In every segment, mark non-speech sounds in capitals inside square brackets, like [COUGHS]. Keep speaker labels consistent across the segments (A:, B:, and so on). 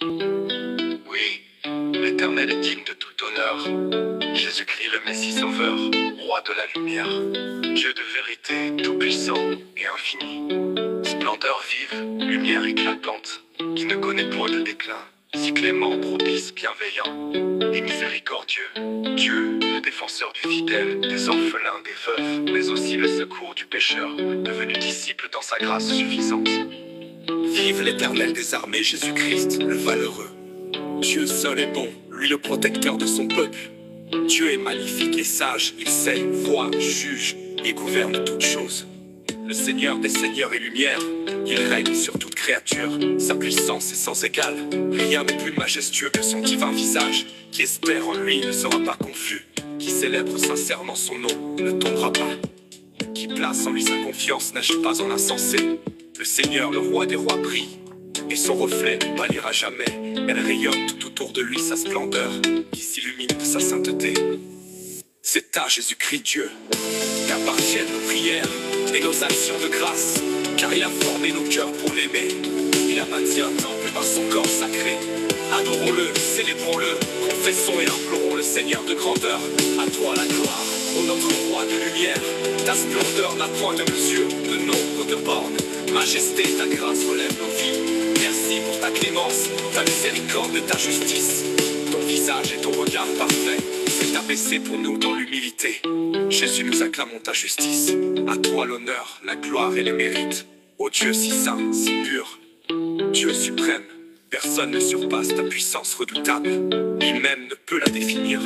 A: Oui, l'Éternel est digne de tout honneur. Jésus-Christ le Messie Sauveur, Roi de la lumière, Dieu de vérité, tout-puissant et infini. Splendeur vive, lumière éclatante, qui ne connaît point de déclin. Si clément, propice, bienveillant et miséricordieux, Dieu, le défenseur du fidèle, des orphelins, des veufs mais aussi le secours du pécheur, devenu disciple dans sa grâce suffisante. Vive l'éternel des armées Jésus-Christ, le valeureux. Dieu seul est bon, lui le protecteur de son peuple. Dieu est magnifique et sage, il sait, voit, juge et gouverne toutes choses. Le Seigneur des seigneurs et lumière, il règne sur toute créature, sa puissance est sans égale. Rien n'est plus majestueux que son divin visage, qui espère en lui ne sera pas confus, qui célèbre sincèrement son nom ne tombera pas, qui place en lui sa confiance n'agit pas en insensé, le Seigneur, le roi des rois, prie, et son reflet ne pâlira jamais. Elle rayonne tout autour de lui sa splendeur, qui s'illumine de sa sainteté. C'est à Jésus-Christ Dieu qu'appartiennent nos prières et nos actions de grâce, car il a formé nos cœurs pour l'aimer. Il a bâti un temple par son corps sacré. Adorons-le, célébrons-le, confessons et implorons le Seigneur de grandeur. À toi la gloire. Ô notre roi de lumière, ta splendeur n'a point de mesure, de nombre de bornes. Majesté, ta grâce relève nos vies. Merci pour ta clémence, ta miséricorde ta justice. Ton visage et ton regard parfait t'as abaissé pour nous dans l'humilité. Jésus, nous acclamons ta justice. À toi l'honneur, la gloire et les mérites. Ô Dieu si saint, si pur, Dieu suprême, personne ne surpasse ta puissance redoutable. Lui-même ne peut la définir.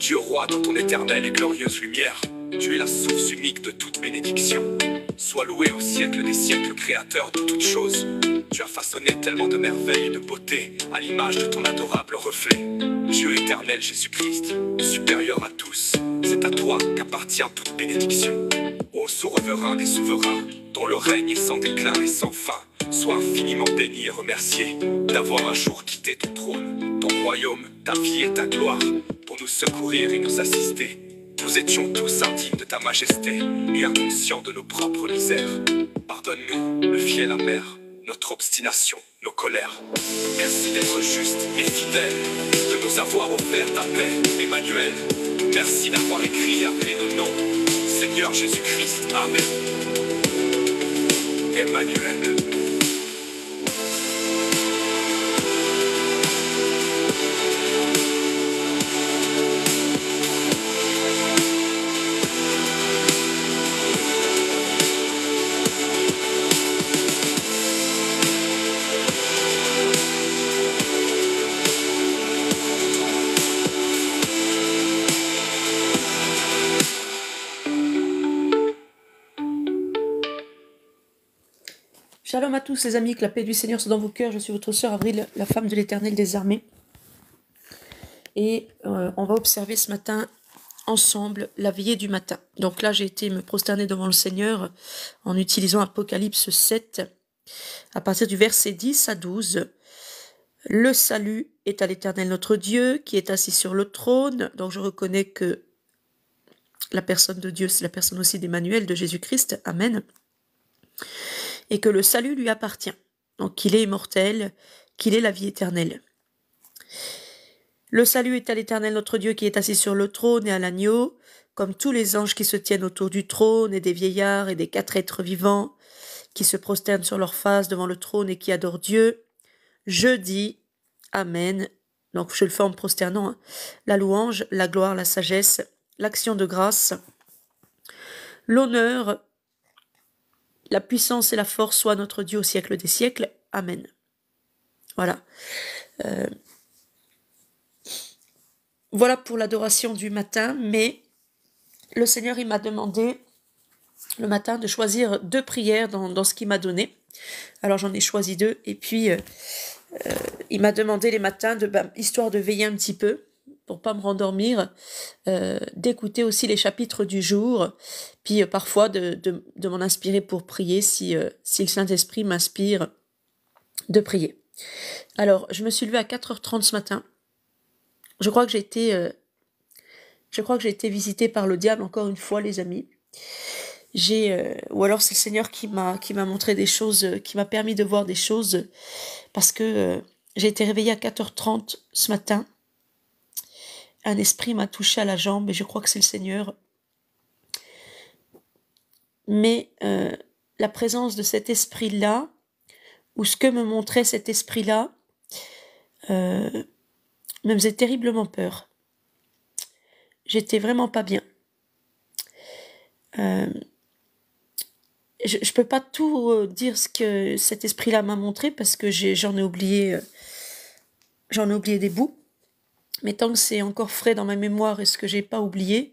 A: Dieu roi dans ton éternelle et glorieuse lumière. Tu es la source unique de toute bénédiction. Sois loué au siècle des siècles, créateur de toutes choses. Tu as façonné tellement de merveilles et de beauté à l'image de ton adorable reflet. Dieu éternel Jésus-Christ, supérieur à tous, c'est à toi qu'appartient toute bénédiction au souverain des souverains, dont le règne est sans déclin et sans fin. Sois infiniment béni et remercié d'avoir un jour quitté ton trône, ton royaume, ta vie et ta gloire, pour nous secourir et nous assister. Nous étions tous indignes de ta majesté et inconscients de nos propres misères. Pardonne-nous, le fiel amer, notre obstination, nos colères. Merci d'être juste et fidèle, de nous avoir offert ta paix, Emmanuel. Merci d'avoir écrit et appelé nos noms. Seigneur Jésus-Christ. Amen. Emmanuel.
B: tous les amis, que la paix du Seigneur soit dans vos cœurs. Je suis votre sœur Avril, la femme de l'Éternel des armées. Et euh, on va observer ce matin ensemble la veillée du matin. Donc là, j'ai été me prosterner devant le Seigneur en utilisant Apocalypse 7, à partir du verset 10 à 12. Le salut est à l'Éternel notre Dieu qui est assis sur le trône. Donc je reconnais que la personne de Dieu, c'est la personne aussi d'Emmanuel, de Jésus-Christ. Amen et que le salut lui appartient. Donc qu'il est immortel, qu'il est la vie éternelle. Le salut est à l'Éternel notre Dieu qui est assis sur le trône et à l'agneau, comme tous les anges qui se tiennent autour du trône et des vieillards et des quatre êtres vivants, qui se prosternent sur leur face devant le trône et qui adorent Dieu. Je dis Amen. Donc je le fais en prosternant. Hein. La louange, la gloire, la sagesse, l'action de grâce, l'honneur, la puissance et la force soient notre Dieu au siècle des siècles. Amen. Voilà. Euh, voilà pour l'adoration du matin, mais le Seigneur, il m'a demandé le matin de choisir deux prières dans, ce qu'il m'a donné. Alors j'en ai choisi deux, et puis euh, euh, il m'a demandé les matins, de, bah, histoire de veiller un petit peu, pour pas me rendormir, euh, d'écouter aussi les chapitres du jour, puis euh, parfois de, m'en inspirer pour prier si, euh, si le Saint-Esprit m'inspire de prier. Alors, je me suis levée à 4h30 ce matin. Je crois que j'ai été, je crois que j'ai été visitée par le diable encore une fois, les amis. J'ai, ou alors c'est le Seigneur qui m'a, qui m'a montré des choses, qui m'a permis de voir des choses, parce que j'ai été réveillée à 4h30 ce matin un esprit m'a touché à la jambe et je crois que c'est le Seigneur. Mais euh, la présence de cet esprit-là, ou ce que me montrait cet esprit-là, euh, me faisait terriblement peur. J'étais vraiment pas bien. Euh, je, ne peux pas tout dire ce que cet esprit-là m'a montré parce que j'en ai, oublié, j'en ai oublié des bouts. Mais tant que c'est encore frais dans ma mémoire et ce que j'ai pas oublié,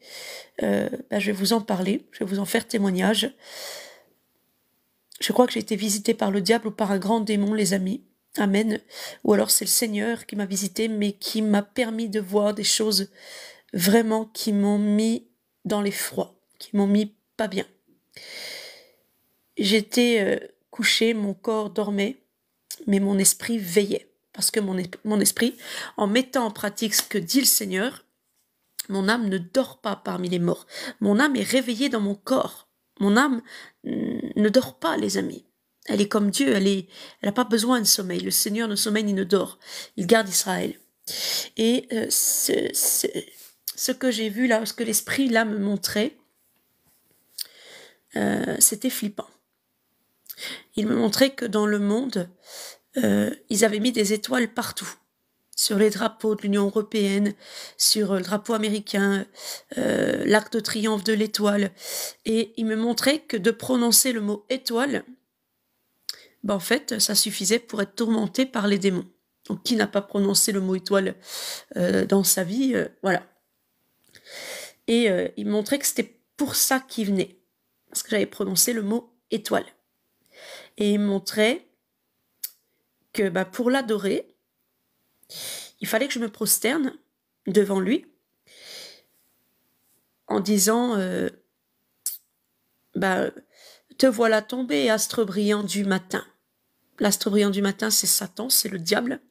B: euh, bah, je vais vous en parler, je vais vous en faire témoignage. Je crois que j'ai été visitée par le diable ou par un grand démon, les amis. Amen. Ou alors c'est le Seigneur qui m'a visité, mais qui m'a permis de voir des choses vraiment qui m'ont mis dans les froids, qui m'ont mis pas bien. J'étais euh, couchée, mon corps dormait, mais mon esprit veillait parce que mon, mon esprit, en mettant en pratique ce que dit le Seigneur, mon âme ne dort pas parmi les morts. Mon âme est réveillée dans mon corps. Mon âme mm, ne dort pas, les amis. Elle est comme Dieu, elle est, elle n'a pas besoin de sommeil. Le Seigneur ne sommeille ni ne dort. Il garde Israël. Et euh, ce, que j'ai vu là, ce que l'esprit là me montrait, euh, c'était flippant. Il me montrait que dans le monde, euh, ils avaient mis des étoiles partout, sur les drapeaux de l'Union européenne, sur euh, le drapeau américain, euh, l'arc de triomphe de l'étoile. Et ils me montraient que de prononcer le mot étoile, ben, en fait, ça suffisait pour être tourmenté par les démons. Donc, qui n'a pas prononcé le mot étoile dans sa vie Voilà. Et ils il montrait que c'était pour ça qu'il venait, parce que j'avais prononcé le mot étoile. Et il montrait bah, pour l'adorer, il fallait que je me prosterne devant lui en disant euh, bah, Te voilà tombé, astre brillant du matin. L'astre brillant du matin, c'est Satan, c'est le diable.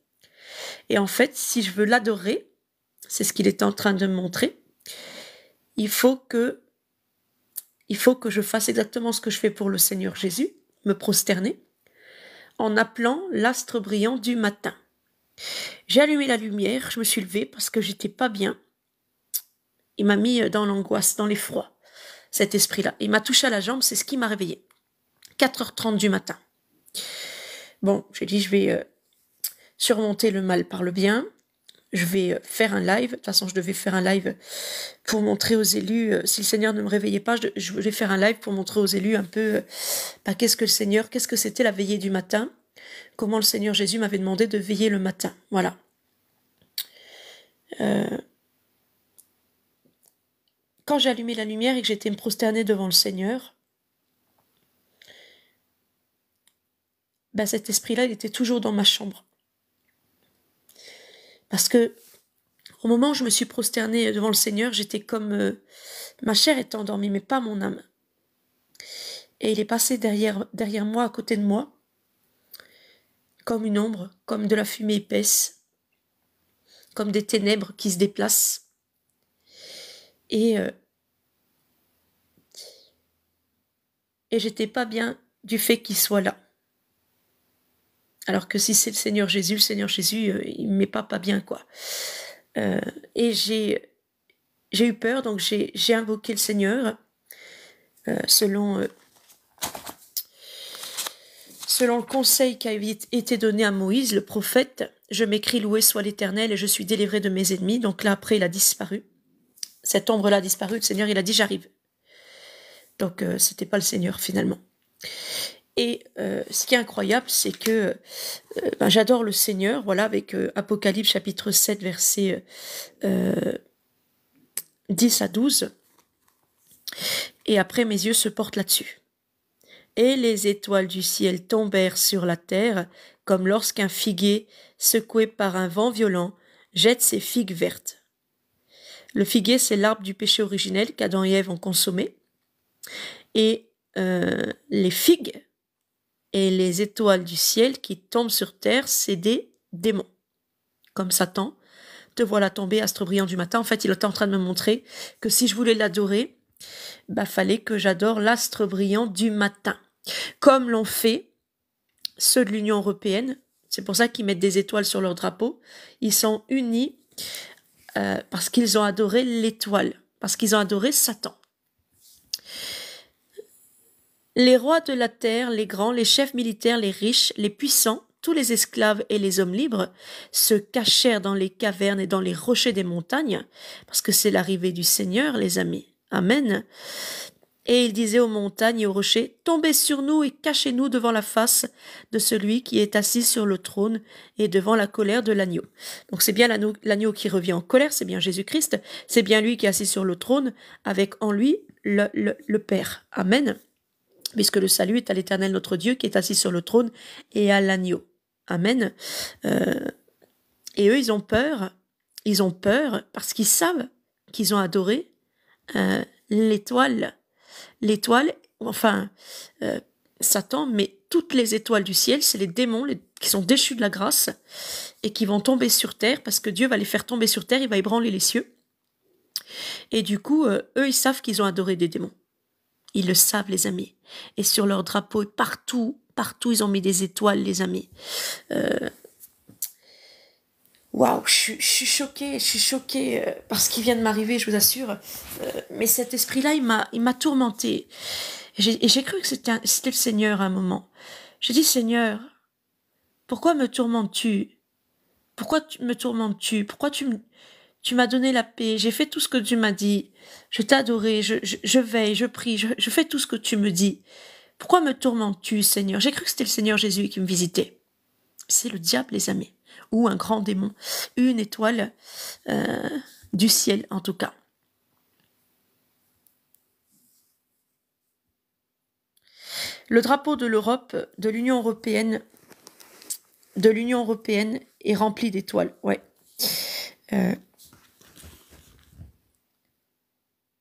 B: Et en fait, si je veux l'adorer, c'est ce qu'il est en train de me montrer, il faut que il faut que je fasse exactement ce que je fais pour le Seigneur Jésus, me prosterner, en appelant l'astre brillant du matin. J'ai allumé la lumière, je me suis levée parce que j'étais pas bien. Il m'a mis dans l'angoisse, dans l'effroi, cet esprit-là. Il m'a touché à la jambe, c'est ce qui m'a réveillée. 4h30 du matin. Bon, j'ai dit, je vais euh, surmonter le mal par le bien je vais euh, faire un live. De toute façon, je devais faire un live pour montrer aux élus, euh, si le Seigneur ne me réveillait pas, je, vais faire un live pour montrer aux élus un peu euh, bah, qu'est-ce que le Seigneur, qu'est-ce que c'était la veillée du matin, comment le Seigneur Jésus m'avait demandé de veiller le matin. Voilà. quand j'ai allumé la lumière et que j'étais me prosterner devant le Seigneur, bah, cet esprit-là, il était toujours dans ma chambre. Parce que au moment où je me suis prosternée devant le Seigneur, j'étais comme euh, ma chair est endormie, mais pas mon âme. Et il est passé derrière, derrière moi, à côté de moi, comme une ombre, comme de la fumée épaisse, comme des ténèbres qui se déplacent. Et, euh, et j'étais pas bien du fait qu'il soit là. Alors que si c'est le Seigneur Jésus, le Seigneur Jésus, euh, il ne m'est pas, pas bien, quoi. Euh, et j'ai, eu peur, donc j'ai, invoqué le Seigneur euh, selon, selon le conseil qui a été donné à Moïse, le prophète. Je m'écris, loué soit l'Éternel, et je suis délivré de mes ennemis. Donc là, après, il a disparu. Cette ombre-là a disparu. Le Seigneur, il a dit, j'arrive. Donc, ce n'était pas le Seigneur, finalement. Et euh, ce qui est incroyable, c'est que euh, ben, j'adore le Seigneur, voilà, avec euh, Apocalypse chapitre 7, verset 10 à 12. Et après, mes yeux se portent là-dessus. Et les étoiles du ciel tombèrent sur la terre, comme lorsqu'un figuier, secoué par un vent violent, jette ses figues vertes. Le figuier, c'est l'arbre du péché originel qu'Adam et Ève ont consommé. Et les figues et les étoiles du ciel qui tombent sur terre, c'est des démons. Comme Satan, te voilà tomber, astre brillant du matin. En fait, il était en train de me montrer que si je voulais l'adorer, bah fallait que j'adore l'astre brillant du matin. Comme l'ont fait ceux de l'Union européenne. C'est pour ça qu'ils mettent des étoiles sur leur drapeau. Ils sont unis euh, parce qu'ils ont adoré l'étoile, parce qu'ils ont adoré Satan. Les rois de la terre, les grands, les chefs militaires, les riches, les puissants, tous les esclaves et les hommes libres se cachèrent dans les cavernes et dans les rochers des montagnes, parce que c'est l'arrivée du Seigneur, les amis. Amen. Et il disait aux montagnes et aux rochers, Tombez sur nous et cachez-nous devant la face de celui qui est assis sur le trône et devant la colère de l'agneau. Donc c'est bien l'agneau qui revient en colère, c'est bien Jésus-Christ, c'est bien lui qui est assis sur le trône avec en lui le, le Père. Amen puisque le salut est à l'Éternel notre Dieu qui est assis sur le trône et à l'agneau. Amen. Euh, et eux, ils ont peur, ils ont peur parce qu'ils savent qu'ils ont adoré euh, l'étoile, l'étoile, enfin, euh, Satan, mais toutes les étoiles du ciel, c'est les démons qui sont déchus de la grâce et qui vont tomber sur terre parce que Dieu va les faire tomber sur terre, il va ébranler les cieux. Et du coup, eux, ils savent qu'ils ont adoré des démons. Ils le savent, les amis. Et sur leur drapeau, partout, partout, ils ont mis des étoiles, les amis. Euh, waouh, je, suis choquée, je suis choquée euh, par ce qui vient de m'arriver, je vous assure. Euh, mais cet esprit-là, il m'a, il tourmentée. Et j'ai cru que c'était, le Seigneur à un moment. J'ai dit, Seigneur, pourquoi me tourmentes-tu Pourquoi tu me tourmentes-tu Pourquoi tu me, tu m'as donné la paix, j'ai fait tout ce que tu m'as dit, je t'ai je, je, je, veille, je prie, je, fais tout ce que tu me dis. Pourquoi me tourmentes-tu, Seigneur J'ai cru que c'était le Seigneur Jésus qui me visitait. C'est le diable, les amis, ou un grand démon, une étoile euh, du ciel en tout cas. Le drapeau de l'Europe, de l'Union européenne, de l'Union européenne est rempli d'étoiles. Ouais. Euh,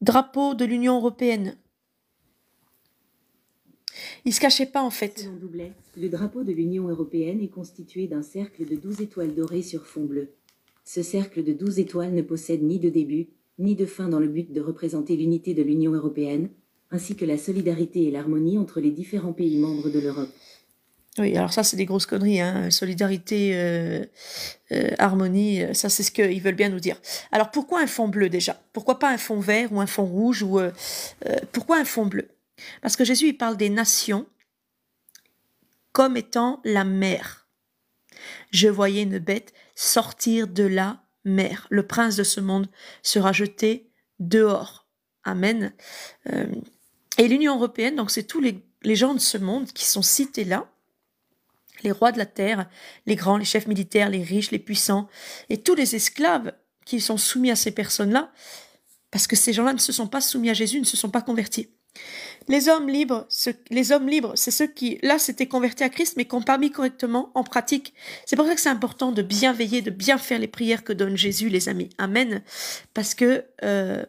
B: Drapeau de l'Union européenne. Il se cachait pas en fait. le drapeau de l'Union européenne est constitué d'un cercle de douze étoiles dorées sur fond bleu. Ce cercle de douze étoiles ne possède ni de début, ni de fin dans le but de représenter l'unité de l'Union européenne, ainsi que la solidarité et l'harmonie entre les différents
C: pays membres de l'Europe.
B: Oui, alors ça, c'est des grosses conneries. Hein. Solidarité, euh, euh, harmonie, euh, ça, c'est ce qu'ils veulent bien nous dire. Alors pourquoi un fond bleu déjà Pourquoi pas un fond vert ou un fond rouge ou Pourquoi un fond bleu Parce que Jésus, il parle des nations comme étant la mer. Je voyais une bête sortir de la mer. Le prince de ce monde sera jeté dehors. Amen. et l'Union européenne, donc c'est tous les gens de ce monde qui sont cités là les rois de la terre, les grands, les chefs militaires, les riches, les puissants, et tous les esclaves qui sont soumis à ces personnes-là, parce que ces gens-là ne se sont pas soumis à Jésus, ne se sont pas convertis. Les hommes libres, les hommes libres, c'est ceux qui, là, s'étaient convertis à Christ, mais qui n'ont pas mis correctement en pratique. C'est pour ça que c'est important de bien veiller, de bien faire les prières que donne Jésus, les amis. Amen. Parce que euh,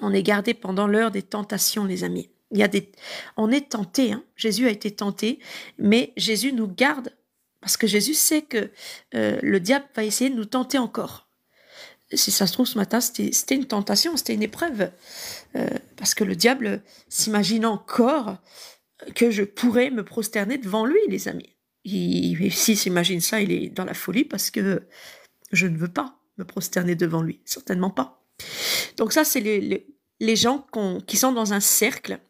B: on est gardé pendant l'heure des tentations, les amis. Il des... On est tenté, hein. Jésus a été tenté, mais Jésus nous garde parce que Jésus sait que euh, le diable va essayer de nous tenter encore. Si ça se trouve, ce matin, c'était une tentation, c'était une épreuve. Euh, parce que le diable s'imagine encore que je pourrais me prosterner devant lui, les amis. S'il s'imagine ça, il est dans la folie parce que je ne veux pas me prosterner devant lui. Certainement pas. Donc ça, c'est les, gens qui sont dans un cercle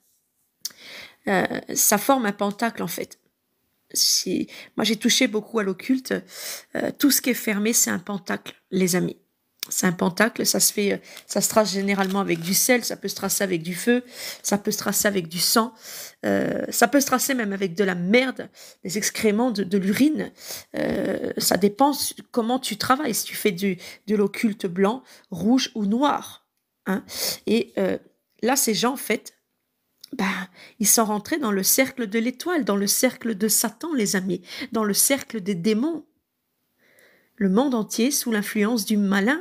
B: euh, ça forme un pentacle en fait. Si, moi j'ai touché beaucoup à l'occulte, euh, tout ce qui est fermé c'est un pentacle, les amis. C'est un pentacle, ça se fait, euh, ça se trace généralement avec du sel, ça peut se tracer avec du feu, ça peut se tracer avec du sang, ça peut se tracer même avec de la merde, des excréments, de, l'urine. ça dépend comment tu travailles, si tu fais du, de l'occulte blanc, rouge ou noir. Hein. Et là, ces gens, en fait, ben, ils sont rentrés dans le cercle de l'étoile, dans le cercle de Satan, les amis, dans le cercle des démons. Le monde entier sous l'influence du malin.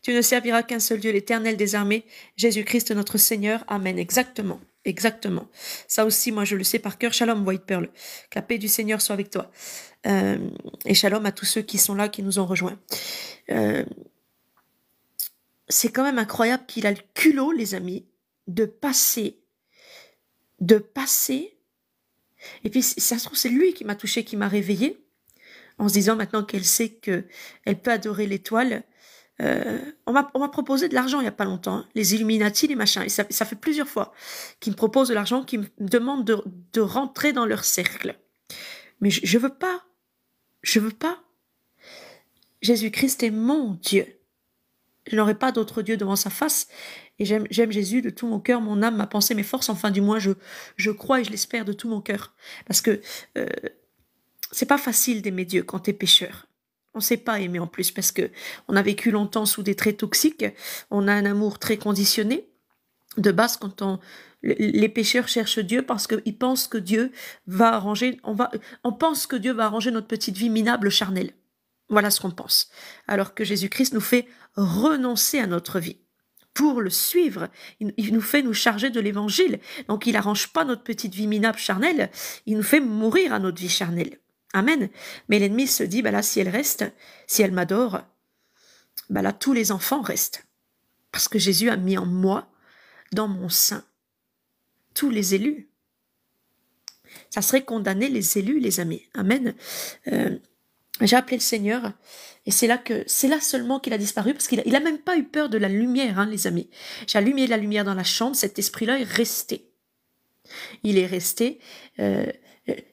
B: Tu ne serviras qu'un seul Dieu, l'Éternel des armées, Jésus-Christ notre Seigneur. Amen. Exactement. Exactement. Ça aussi, moi, je le sais par cœur. Shalom, White Pearl. Que la paix du Seigneur soit avec toi. Euh, et shalom à tous ceux qui sont là, qui nous ont rejoints. Euh, c'est quand même incroyable qu'il a le culot, les amis, de passer, de passer. Et puis, ça se trouve, c'est lui qui m'a touché, qui m'a réveillé, en se disant maintenant qu'elle sait que elle peut adorer l'étoile. Euh, on m'a proposé de l'argent il n'y a pas longtemps, hein, les Illuminati, les machins. Et ça, fait plusieurs fois qu'ils me proposent de l'argent, qu'ils me demandent de, rentrer dans leur cercle. Mais je, je veux pas. Je veux pas. Jésus-Christ est mon Dieu je n'aurai pas d'autre Dieu devant sa face. Et j'aime, Jésus de tout mon cœur, mon âme, ma pensée, mes forces. Enfin, du moins, je, je crois et je l'espère de tout mon cœur. Parce que euh, c'est pas facile d'aimer Dieu quand t'es pécheur. On sait pas aimer en plus parce que on a vécu longtemps sous des traits toxiques. On a un amour très conditionné. De base, quand on, les pécheurs cherchent Dieu parce qu'ils pensent que Dieu va arranger, on va, on pense que Dieu va arranger notre petite vie minable charnelle. Voilà ce qu'on pense. Alors que Jésus-Christ nous fait renoncer à notre vie pour le suivre. Il nous fait nous charger de l'évangile. Donc il n'arrange pas notre petite vie minable charnelle, il nous fait mourir à notre vie charnelle. Amen. Mais l'ennemi se dit, bah là, si elle reste, si elle m'adore, bah là, tous les enfants restent. Parce que Jésus a mis en moi, dans mon sein, tous les élus. Ça serait condamner les élus, les amis. Amen. Euh, j'ai appelé le Seigneur et c'est là que c'est là seulement qu'il a disparu parce qu'il n'a même pas eu peur de la lumière, hein, les amis. J'ai allumé la lumière dans la chambre, cet esprit-là est resté. Il est resté. Euh,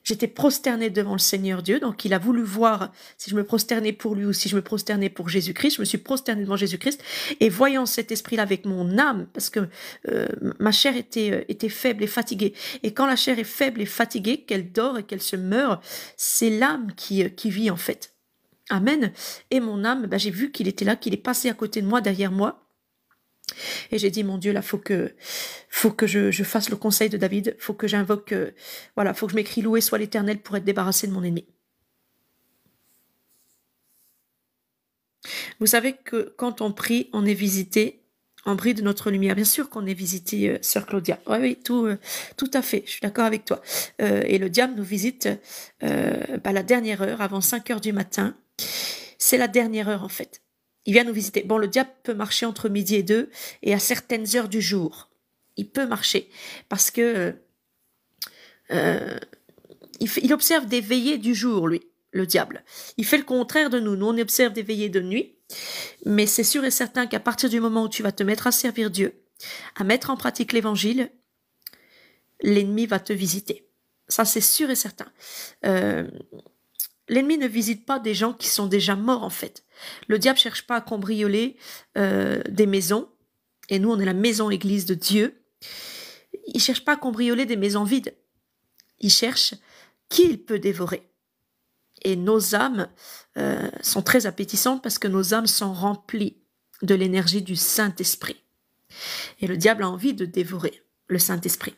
B: j'étais prosternée devant le Seigneur Dieu, donc il a voulu voir si je me prosternais pour lui ou si je me prosternais pour Jésus-Christ. Je me suis prosternée devant Jésus-Christ et voyant cet esprit-là avec mon âme, parce que euh, ma chair était, euh, était faible et fatiguée. Et quand la chair est faible et fatiguée, qu'elle dort et qu'elle se meurt, c'est l'âme qui, euh, vit en fait. Amen. Et mon âme, ben, j'ai vu qu'il était là, qu'il est passé à côté de moi, derrière moi. Et j'ai dit, mon Dieu, là, faut que, faut que je, fasse le conseil de David, faut que j'invoque, voilà, euh, voilà, faut que je m'écris loué soit l'éternel pour être débarrassé de mon ennemi. Vous savez que quand on prie, on est visité en brille de notre lumière. Bien sûr qu'on est visité, euh, sœur Claudia. Oui, oui, tout, euh, tout à fait. Je suis d'accord avec toi. et le diable nous visite bah, la dernière heure, avant 5 heures du matin. C'est la dernière heure, en fait. Il vient nous visiter. Bon, le diable peut marcher entre midi et deux et à certaines heures du jour. Il peut marcher parce que euh, euh, il, observe des veillées du jour, lui, le diable. Il fait le contraire de nous. Nous, on observe des veillées de nuit. Mais c'est sûr et certain qu'à partir du moment où tu vas te mettre à servir Dieu, à mettre en pratique l'évangile, l'ennemi va te visiter. Ça, c'est sûr et certain. Euh, l'ennemi ne visite pas des gens qui sont déjà morts, en fait. Le diable cherche pas à cambrioler euh, des maisons. Et nous, on est la maison-église de Dieu. Il cherche pas à cambrioler des maisons vides. Il cherche qui il peut dévorer. Et nos âmes euh, sont très appétissantes parce que nos âmes sont remplies de l'énergie du Saint-Esprit. Et le diable a envie de dévorer le Saint-Esprit.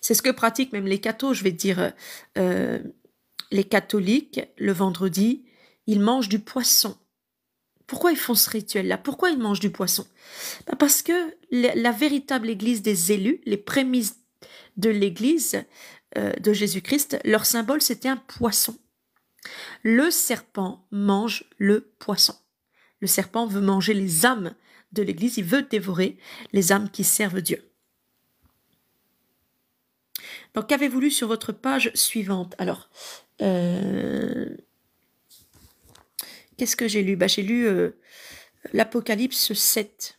B: C'est ce que pratiquent même les cathos, je vais dire, euh, les catholiques le vendredi ils mangent du poisson. Pourquoi ils font ce rituel-là Pourquoi ils mangent du poisson bah, Parce que la véritable Église des élus, les prémices de l'Église euh, de Jésus-Christ, leur symbole c'était un poisson. Le serpent mange le poisson. Le serpent veut manger les âmes de l'Église, il veut dévorer les âmes qui servent Dieu. Donc qu'avez-vous lu sur votre page suivante Alors, euh, Qu'est-ce que j'ai lu bah, euh, J'ai lu l'Apocalypse 7.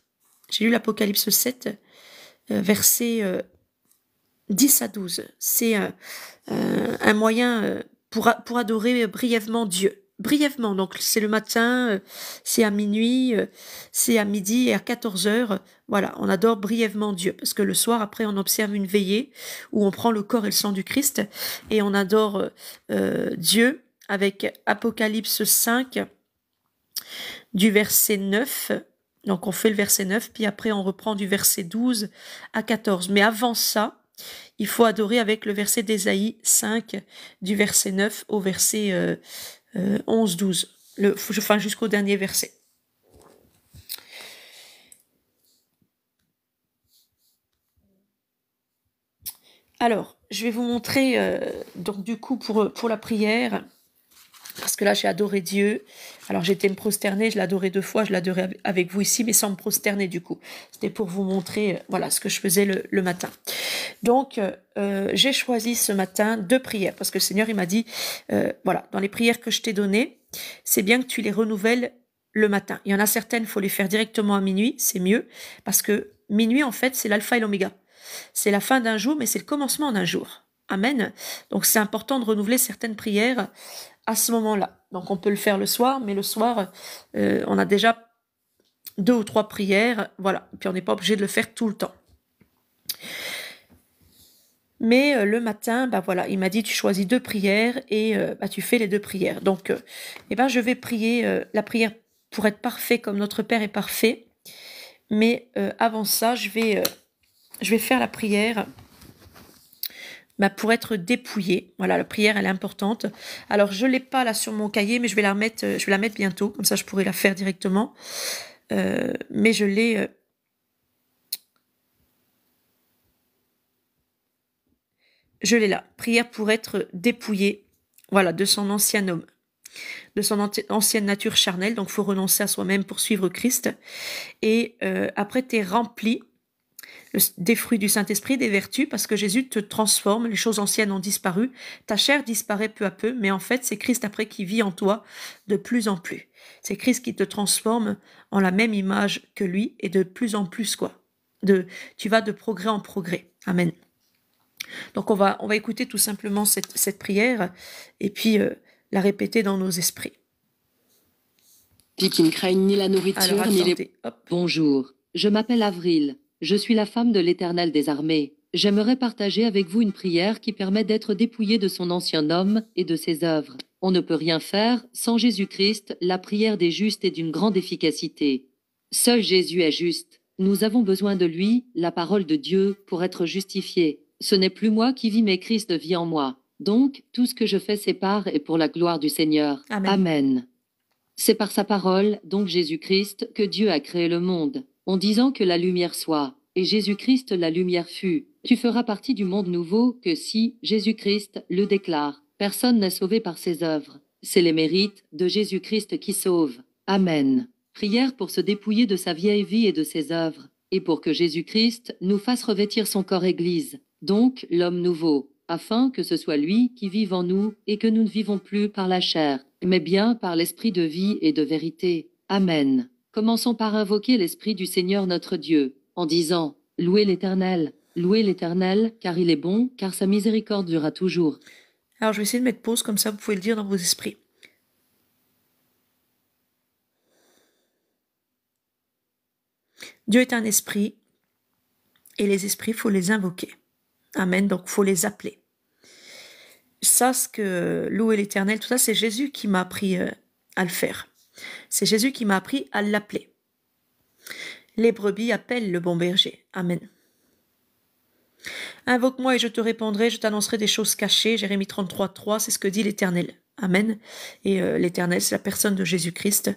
B: J'ai lu l'Apocalypse 7, versets 10 euh, à 12. C'est un moyen euh, pour, pour adorer brièvement Dieu. Brièvement, donc c'est le matin, c'est à minuit, c'est à midi et à 14 heures. Voilà, on adore brièvement Dieu parce que le soir après on observe une veillée où on prend le corps et le sang du Christ et on adore Dieu avec Apocalypse 5, du verset 9. Donc on fait le verset 9, puis après on reprend du verset 12 à 14. Mais avant ça, il faut adorer avec le verset d'Ésaïe 5, du verset 9 au verset 11-12, euh, euh, enfin jusqu'au dernier verset. Alors, je vais vous montrer, euh, donc du coup, pour, pour la prière, parce que là j'ai adoré Dieu. Alors j'étais me prosterner, je l'adorais deux fois, je l'adorais avec vous ici, mais sans me prosterner du coup. C'était pour vous montrer euh, voilà ce que je faisais le, matin. Donc euh, euh, j'ai choisi ce matin deux prières parce que le Seigneur il m'a dit voilà dans les prières que je t'ai données, c'est bien que tu les renouvelles le matin. Il y en a certaines, il faut les faire directement à minuit, c'est mieux parce que minuit en fait c'est l'alpha et l'oméga. C'est la fin d'un jour, mais c'est le commencement d'un jour. Amen. Donc c'est important de renouveler certaines prières à ce moment-là. Donc on peut le faire le soir, mais le soir, euh, on a déjà deux ou trois prières, voilà. Puis on n'est pas obligé de le faire tout le temps. Mais euh, le matin, bah voilà, il m'a dit tu choisis deux prières et euh, bah, tu fais les deux prières. Donc, eh ben je vais prier la prière pour être parfait comme notre Père est parfait. Mais avant ça, je vais, je vais faire la prière bah, pour être dépouillé. Voilà, la prière, elle est importante. Alors, je l'ai pas là sur mon cahier, mais je vais la euh, je la mettre bientôt, comme ça je pourrai la faire directement. Euh, mais je l'ai. Euh, je l'ai là. Prière pour être dépouillé, voilà, de son ancien homme de son ancienne nature charnelle, donc faut renoncer à soi-même pour suivre Christ. Et après, tu es rempli, des fruits du Saint-Esprit, des vertus, parce que Jésus te transforme, les choses anciennes ont disparu, ta chair disparaît peu à peu, mais en fait c'est Christ après qui vit en toi de plus en plus. C'est Christ qui te transforme en la même image que lui et de plus en plus quoi. De, tu vas de progrès en progrès. Amen. Donc on va, on va écouter tout simplement cette, prière et puis euh, la répéter dans nos esprits. ne ni la nourriture ni les... Bonjour, je m'appelle Avril.
C: Je suis la femme de l'Éternel des armées. J'aimerais partager avec vous une prière qui permet d'être dépouillé de son ancien homme et de ses œuvres. On ne peut rien faire sans Jésus-Christ, la prière des justes est d'une grande efficacité. Seul Jésus est juste. Nous avons besoin de lui, la parole de Dieu, pour être justifié. Ce n'est plus moi qui vis, mais Christ vit en moi. Donc, tout ce que je fais, sépare et pour la gloire du Seigneur. Amen. C'est par sa parole, donc Jésus-Christ, que Dieu a créé le monde en disant que la lumière soit, et Jésus-Christ la lumière fut. Tu feras partie du monde nouveau que si Jésus-Christ le déclare. Personne n'est sauvé par ses œuvres. C'est les mérites de Jésus-Christ qui sauvent. Amen. Prière pour se dépouiller de sa vieille vie et de ses œuvres, et pour que Jésus-Christ nous fasse revêtir son corps Église, donc l'homme nouveau, afin que ce soit lui qui vive en nous et que nous ne vivons plus par la chair, mais bien par l'esprit de vie et de vérité. Amen. Commençons par invoquer l'Esprit du Seigneur notre Dieu, en disant, Louez l'Éternel, louez l'Éternel, car il est bon, car sa miséricorde durera toujours.
B: Alors je vais essayer de mettre pause comme ça, vous pouvez le dire dans vos esprits. Dieu est un esprit, et les esprits, faut les invoquer. Amen, donc faut les appeler. Ça, ce que louer l'Éternel, tout ça, c'est Jésus qui m'a appris euh, à le faire. C'est Jésus qui m'a appris à l'appeler. Les brebis appellent le bon berger. Amen. Invoque-moi et je te répondrai, je t'annoncerai des choses cachées. Jérémie 33, 3, c'est ce que dit l'Éternel. Amen. Et euh, l'Éternel, c'est la personne de Jésus-Christ.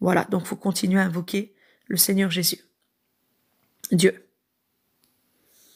B: Voilà, donc faut continuer à invoquer le Seigneur Jésus. Dieu.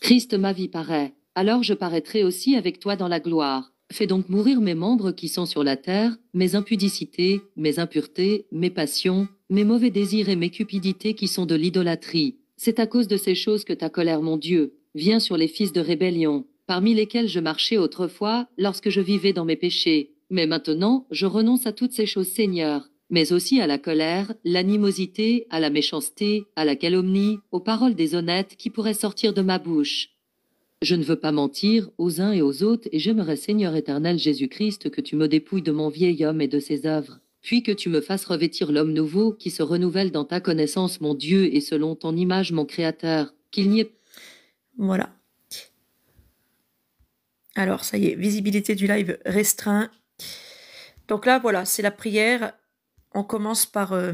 C: Christ ma vie paraît, alors je paraîtrai aussi avec toi dans la gloire. Fais donc mourir mes membres qui sont sur la terre, mes impudicités, mes impuretés, mes passions, mes mauvais désirs et mes cupidités qui sont de l'idolâtrie. C'est à cause de ces choses que ta colère, mon Dieu, vient sur les fils de rébellion, parmi lesquels je marchais autrefois, lorsque je vivais dans mes péchés. Mais maintenant, je renonce à toutes ces choses, Seigneur, mais aussi à la colère, l'animosité, à la méchanceté, à la calomnie, aux paroles déshonnêtes qui pourraient sortir de ma bouche. Je ne veux pas mentir aux uns et aux autres, et j'aimerais, Seigneur éternel Jésus-Christ, que tu me dépouilles de mon vieil homme et de ses œuvres, puis que tu me fasses revêtir l'homme nouveau qui se renouvelle dans ta connaissance, mon Dieu, et selon ton image, mon Créateur, qu'il n'y
B: ait... Voilà. Alors, ça y est, visibilité du live restreint. Donc là, voilà, c'est la prière. On commence par... Euh,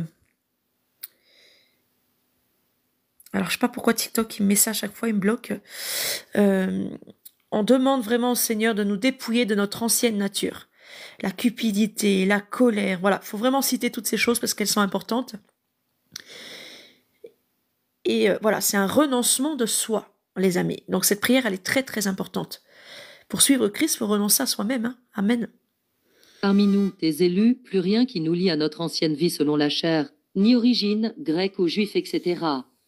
B: Alors, je sais pas pourquoi TikTok, il me met ça à chaque fois, il me bloque. Euh, on demande vraiment au Seigneur de nous dépouiller de notre ancienne nature. La cupidité, la colère, voilà. faut vraiment citer toutes ces choses parce qu'elles sont importantes. Et euh, voilà, c'est un renoncement de soi, les amis. Donc cette prière, elle est très très importante. Pour suivre Christ, faut renoncer à soi-même. Hein. Amen. Parmi nous, tes élus, plus rien qui nous lie à notre ancienne vie selon
C: la chair, ni origine, grecque ou juif, etc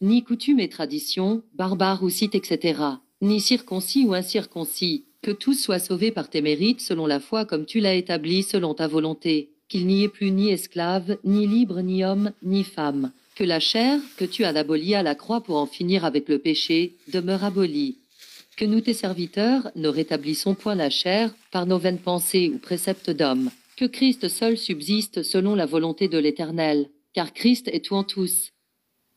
C: ni coutumes et traditions, barbares ou sites, etc., ni circoncis ou incirconcis, que tous soient sauvés par tes mérites selon la foi comme tu l'as établi selon ta volonté, qu'il n'y ait plus ni esclave, ni libre, ni homme, ni femme, que la chair que tu as abolie à la croix pour en finir avec le péché demeure abolie. Que nous, tes serviteurs, ne rétablissons point la chair par nos vaines pensées ou préceptes d'hommes, que Christ seul subsiste selon la volonté de l'Éternel, car Christ est tout en tous,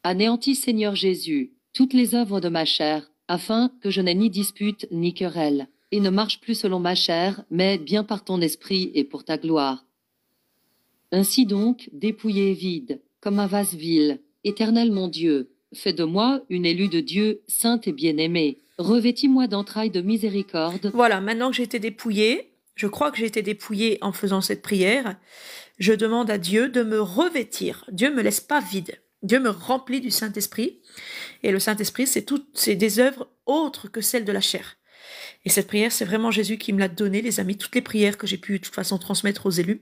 C: Anéantis, Seigneur Jésus, toutes les œuvres de ma chair, afin que je n'aie ni dispute ni querelle, et ne marche plus selon ma chair, mais bien par ton esprit et pour ta gloire. Ainsi donc, dépouillé et vide, comme un vase vil, éternel mon Dieu, fais de moi une élue de Dieu,
B: sainte et bien-aimée. Revêtis-moi d'entrailles de miséricorde. Voilà, maintenant que j'ai été dépouillée, je crois que j'ai été dépouillée en faisant cette prière, je demande à Dieu de me revêtir. Dieu me laisse pas vide. Dieu me remplit du Saint-Esprit. Et le Saint-Esprit, c'est des œuvres autres que celles de la chair. Et cette prière, c'est vraiment Jésus qui me l'a donnée, les amis. Toutes les prières que j'ai pu de toute façon transmettre aux élus.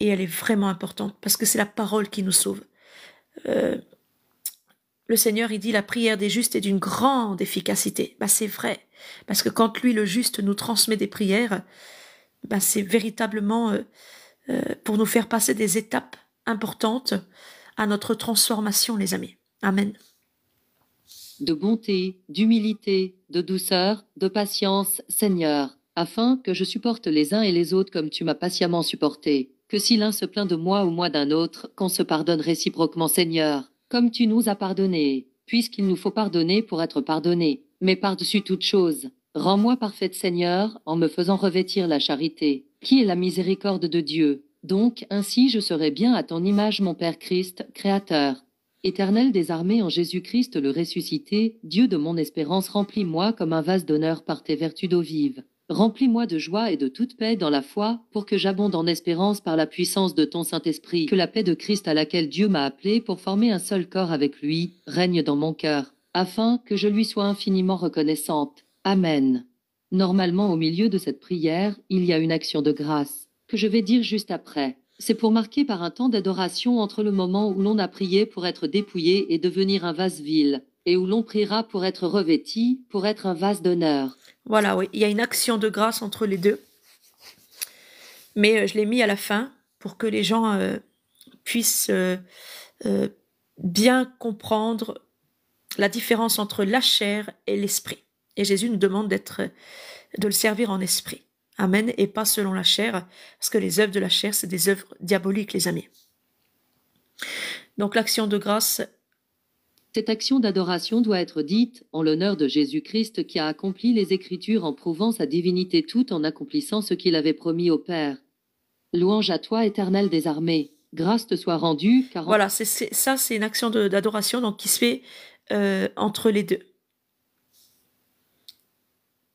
B: Et elle est vraiment importante parce que c'est la parole qui nous sauve. Euh, le Seigneur, il dit la prière des justes est d'une grande efficacité. Bah, c'est vrai. Parce que quand lui, le juste, nous transmet des prières, bah, c'est véritablement euh, euh, pour nous faire passer des étapes importantes à notre transformation, les amis. Amen. De
C: bonté, d'humilité, de douceur, de patience, Seigneur, afin que je supporte les uns et les autres comme tu m'as patiemment supporté. Que si l'un se plaint de moi ou moi d'un autre, qu'on se pardonne réciproquement, Seigneur, comme tu nous as pardonné, puisqu'il nous faut pardonner pour être pardonné. Mais par-dessus toute chose, rends-moi parfaite, Seigneur, en me faisant revêtir la charité, qui est la miséricorde de Dieu, donc, ainsi je serai bien à ton image, mon Père Christ, Créateur. Éternel des armées en Jésus-Christ le ressuscité, Dieu de mon espérance, remplis-moi comme un vase d'honneur par tes vertus d'eau vive. Remplis-moi de joie et de toute paix dans la foi, pour que j'abonde en espérance par la puissance de ton Saint-Esprit, que la paix de Christ à laquelle Dieu m'a appelé pour former un seul corps avec lui, règne dans mon cœur, afin que je lui sois infiniment reconnaissante. Amen. Normalement au milieu de cette prière, il y a une action de grâce que je vais dire juste après. C'est pour marquer par un temps d'adoration entre le moment où l'on a prié pour être dépouillé et devenir un vase vil, et où l'on priera pour
B: être revêti, pour être un vase d'honneur. Voilà, oui, il y a une action de grâce entre les deux. Mais euh, je l'ai mis à la fin pour que les gens euh, puissent euh, bien comprendre la différence entre la chair et l'esprit. Et Jésus nous demande de le servir en esprit. Amen, et pas selon la chair, parce que les œuvres de la chair, c'est des œuvres diaboliques, les amis. Donc l'action de grâce... Cette action d'adoration doit être dite
C: en l'honneur de Jésus-Christ qui a accompli les Écritures en prouvant sa divinité tout en accomplissant ce qu'il avait promis au Père. Louange à toi, éternel des armées. Grâce te soit rendue.
B: Car... Voilà, c'est, ça c'est une action d'adoration donc qui se fait euh, entre les deux.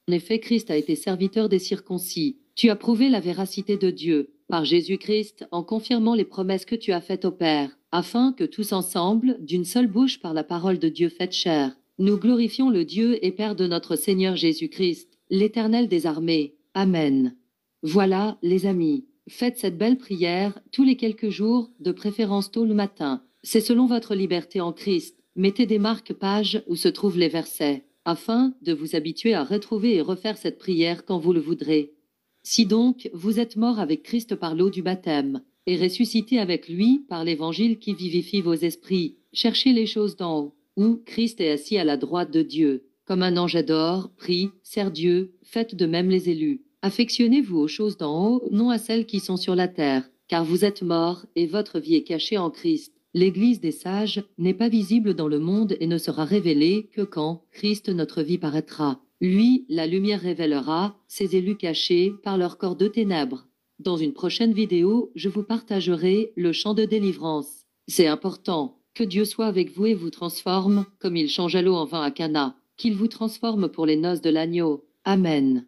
B: En effet, Christ a été serviteur des circoncis.
C: Tu as prouvé la véracité de Dieu par Jésus-Christ en confirmant les promesses que tu as faites au Père, afin que tous ensemble, d'une seule bouche par la parole de Dieu faite chair, nous glorifions le Dieu et Père de notre Seigneur Jésus-Christ, l'Éternel des armées. Amen. Voilà, les amis, faites cette belle prière tous les quelques jours, de préférence tôt le matin. C'est selon votre liberté en Christ. Mettez des marques pages où se trouvent les versets afin de vous habituer à retrouver et refaire cette prière quand vous le voudrez. Si donc vous êtes mort avec Christ par l'eau du baptême, et ressuscité avec lui par l'évangile qui vivifie vos esprits, cherchez les choses d'en haut, où Christ est assis à la droite de Dieu. Comme un ange adore, prie, sert Dieu, faites de même les élus. Affectionnez-vous aux choses d'en haut, non à celles qui sont sur la terre, car vous êtes mort et votre vie est cachée en Christ l'Église des sages n'est pas visible dans le monde et ne sera révélée que quand Christ notre vie paraîtra. Lui, la lumière révélera ses élus cachés par leur corps de ténèbres. Dans une prochaine vidéo, je vous partagerai le champ de délivrance. C'est important. Que Dieu soit avec vous et vous transforme, comme il changea l'eau en vin à Cana. Qu'il vous transforme pour les noces de l'agneau. Amen.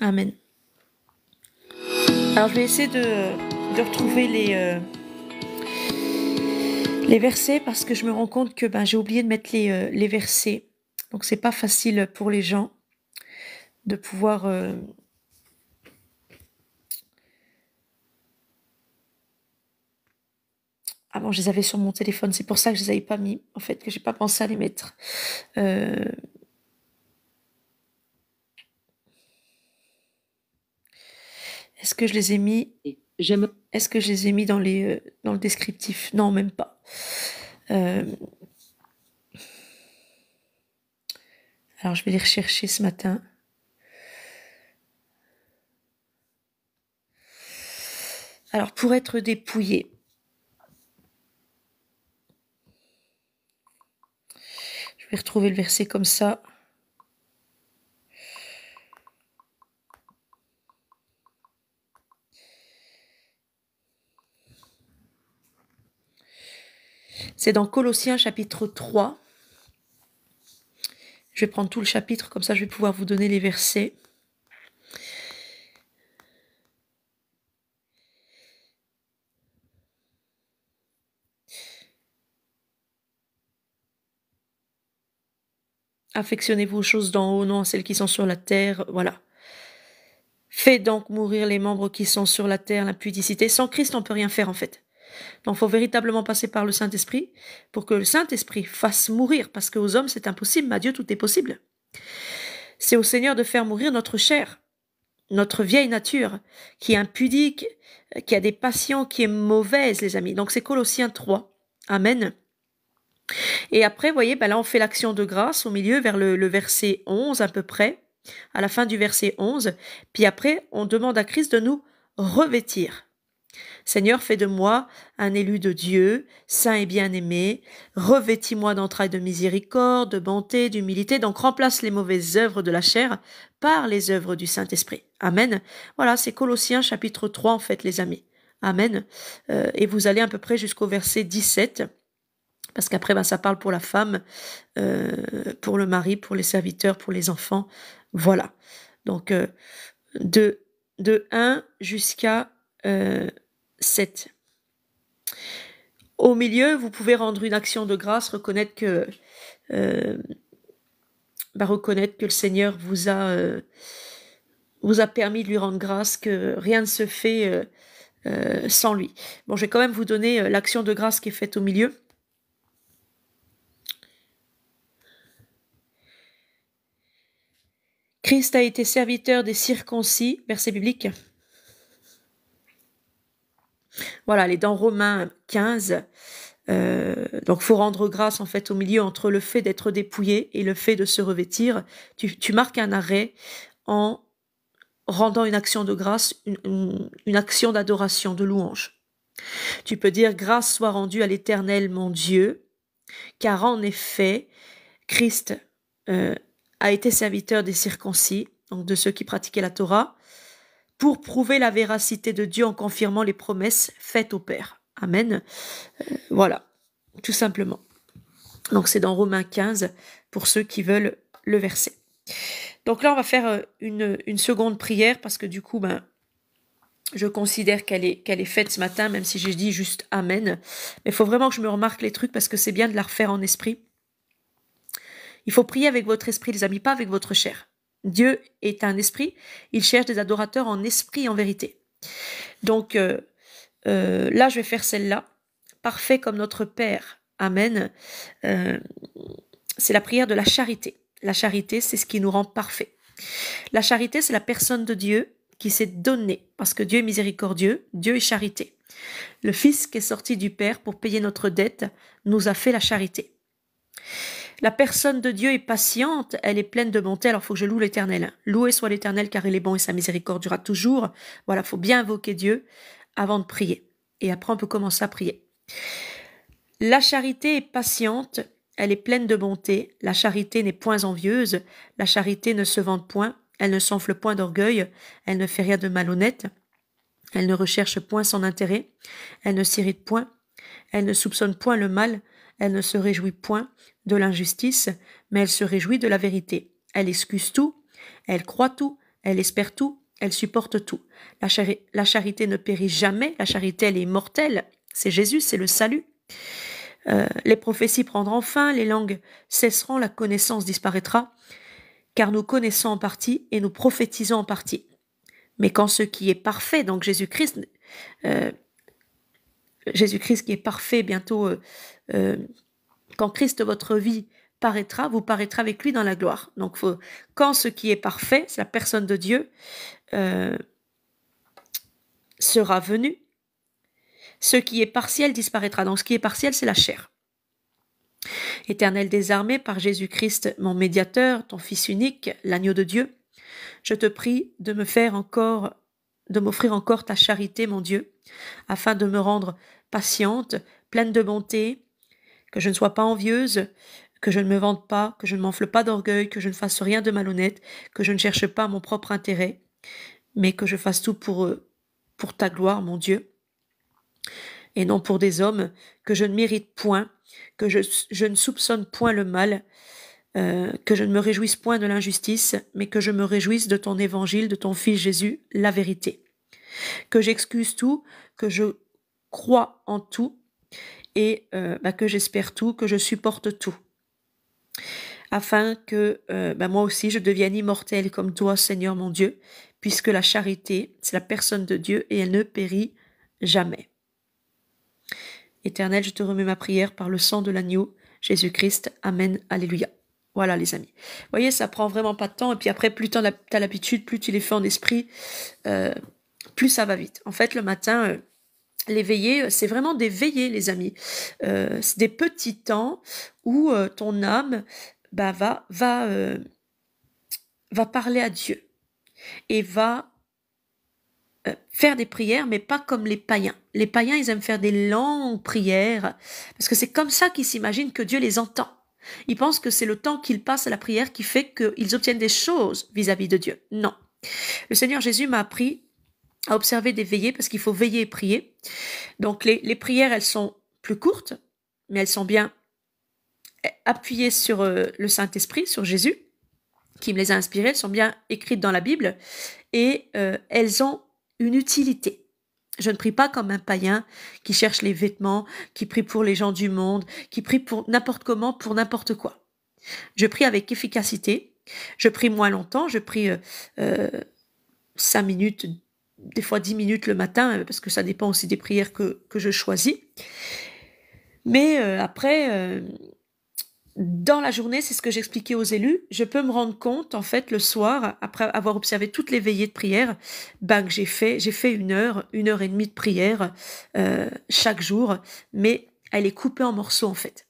C: Amen.
B: Alors je vais essayer de, retrouver les... Euh, les versets, parce que je me rends compte que ben, j'ai oublié de mettre les, euh, versets. Donc c'est pas facile pour les gens de pouvoir euh, Ah bon, je les avais sur mon téléphone, c'est pour ça que je les avais pas mis, en fait, que j'ai pas pensé à les mettre. Euh, est-ce que je les ai mis J'aime est-ce que je les ai mis dans, les, euh, dans le descriptif Non, même pas. Euh, alors, je vais les rechercher ce matin. Alors, pour être dépouillé, je vais retrouver le verset comme ça. C'est dans Colossiens chapitre 3. Je vais prendre tout le chapitre, comme ça je vais pouvoir vous donner les versets. Affectionnez-vous aux choses d'en haut, non à celles qui sont sur la terre. Voilà. Fais donc mourir les membres qui sont sur la terre, la pudicité. Sans Christ, on peut rien faire en fait. Donc, il faut véritablement passer par le Saint-Esprit pour que le Saint-Esprit fasse mourir, parce qu'aux hommes, c'est impossible, mais à Dieu, tout est possible. C'est au Seigneur de faire mourir notre chair, notre vieille nature, qui est impudique, qui a des passions, qui est mauvaise, les amis. Donc, c'est Colossiens 3. Amen. Et après, vous voyez, ben là, on fait l'action de grâce au milieu, vers le verset 11 à peu près, à la fin du verset 11. Puis après, on demande à Christ de nous revêtir. Seigneur, fais de moi un élu de Dieu, saint et bien-aimé, revêtis-moi d'entrailles de miséricorde, de bonté, d'humilité, donc remplace les mauvaises œuvres de la chair par les œuvres du Saint-Esprit. Amen. Voilà, c'est Colossiens chapitre 3 en fait, les amis. Amen. Euh, et vous allez à peu près jusqu'au verset 17 parce qu'après ben, ça parle pour la femme, euh, pour le mari, pour les serviteurs, pour les enfants, voilà. Donc euh, de, 1 jusqu'à 7. Au milieu, vous pouvez rendre une action de grâce, reconnaître que, euh, bah, reconnaître que le Seigneur vous a, euh, vous a permis de lui rendre grâce, que rien ne se fait euh, sans lui. Bon, je vais quand même vous donner l'action de grâce qui est faite au milieu. Christ a été serviteur des circoncis, verset biblique. Voilà, elle est dans Romains 15. Euh, donc, faut rendre grâce en fait au milieu entre le fait d'être dépouillé et le fait de se revêtir. Tu, marques un arrêt en rendant une action de grâce, une, action d'adoration, de louange. Tu peux dire grâce soit rendue à l'Éternel mon Dieu, car en effet, Christ euh, a été serviteur des circoncis, donc de ceux qui pratiquaient la Torah, pour prouver la véracité de Dieu en confirmant les promesses faites au Père. Amen. Euh, voilà, tout simplement. Donc c'est dans Romains 15 pour ceux qui veulent le verset. Donc là, on va faire euh, une, seconde prière parce que du coup, ben, je considère qu'elle est, qu'elle est faite ce matin, même si j'ai dit juste Amen. Mais il faut vraiment que je me remarque les trucs parce que c'est bien de la refaire en esprit. Il faut prier avec votre esprit, les amis, pas avec votre chair. Dieu est un esprit, il cherche des adorateurs en esprit en vérité. Donc euh, euh, là, je vais faire celle-là. Parfait comme notre Père. Amen. Euh, c'est la prière de la charité. La charité, c'est ce qui nous rend parfait. La charité, c'est la personne de Dieu qui s'est donnée, parce que Dieu est miséricordieux, Dieu est charité. Le Fils qui est sorti du Père pour payer notre dette nous a fait la charité. La personne de Dieu est patiente, elle est pleine de bonté, alors faut que je loue l'Éternel. Loué soit l'Éternel car il est bon et sa miséricorde durera toujours. Voilà, faut bien invoquer Dieu avant de prier. Et après, on peut commencer à prier. La charité est patiente, elle est pleine de bonté, la charité n'est point envieuse, la charité ne se vante point, elle ne s'enfle point d'orgueil, elle ne fait rien de malhonnête, elle ne recherche point son intérêt, elle ne s'irrite point, elle ne soupçonne point le mal, elle ne se réjouit point de l'injustice, mais elle se réjouit de la vérité. Elle excuse tout, elle croit tout, elle espère tout, elle supporte tout. La, charité ne périt jamais, la charité elle est mortelle. C'est Jésus, c'est le salut. Euh, les prophéties prendront fin, les langues cesseront, la connaissance disparaîtra, car nous connaissons en partie et nous prophétisons en partie. Mais quand ce qui est parfait, donc Jésus-Christ, euh, Jésus-Christ qui est parfait bientôt, euh, euh, quand Christ votre vie paraîtra, vous paraîtra avec lui dans la gloire. Donc quand ce qui est parfait, c'est la personne de Dieu, euh, sera venu, ce qui est partiel disparaîtra. Donc ce qui est partiel, c'est la chair. Éternel désarmé par Jésus-Christ, mon médiateur, ton Fils unique, l'agneau de Dieu, je te prie de me faire encore de m'offrir encore ta charité, mon Dieu, afin de me rendre patiente, pleine de bonté, que je ne sois pas envieuse, que je ne me vante pas, que je ne m'enfle pas d'orgueil, que je ne fasse rien de malhonnête, que je ne cherche pas mon propre intérêt, mais que je fasse tout pour, euh, pour ta gloire, mon Dieu, et non pour des hommes, que je ne mérite point, que je ne soupçonne point le mal, euh, que je ne me réjouisse point de l'injustice, mais que je me réjouisse de ton évangile, de ton Fils Jésus, la vérité. Que j'excuse tout, que je crois en tout, et euh, bah, que j'espère tout, que je supporte tout. Afin que euh, bah, moi aussi je devienne immortel comme toi, Seigneur mon Dieu, puisque la charité, c'est la personne de Dieu et elle ne périt jamais. Éternel, je te remets ma prière par le sang de l'agneau, Jésus-Christ. Amen. Alléluia. Voilà les amis. Vous voyez, ça prend vraiment pas de temps. Et puis après, plus tu as l'habitude, plus tu les fais en esprit, euh, plus ça va vite. En fait, le matin, euh, l'éveiller, euh, c'est vraiment des veillées, les amis. c'est des petits temps où ton âme bah, va, va, va parler à Dieu et va faire des prières, mais pas comme les païens. Les païens, ils aiment faire des longues prières, parce que c'est comme ça qu'ils s'imaginent que Dieu les entend. Ils pensent que c'est le temps qu'ils passent à la prière qui fait qu'ils obtiennent des choses vis-à-vis de Dieu. Non. Le Seigneur Jésus m'a appris à observer des veillées parce qu'il faut veiller et prier. Donc les, prières, elles sont plus courtes, mais elles sont bien appuyées sur euh, le Saint-Esprit, sur Jésus, qui me les a inspirées. Elles sont bien écrites dans la Bible et euh, elles ont une utilité. Je ne prie pas comme un païen qui cherche les vêtements, qui prie pour les gens du monde, qui prie pour n'importe comment, pour n'importe quoi. Je prie avec efficacité. Je prie moins longtemps. Je prie euh, euh, cinq minutes, des fois dix minutes le matin, euh, parce que ça dépend aussi des prières que, que je choisis. Mais après, dans la journée, c'est ce que j'expliquais aux élus, je peux me rendre compte, en fait, le soir, après avoir observé toutes les veillées de prière, ben, que j'ai fait, j'ai fait une heure, une heure et demie de prière euh, chaque jour, mais elle est coupée en morceaux, en fait.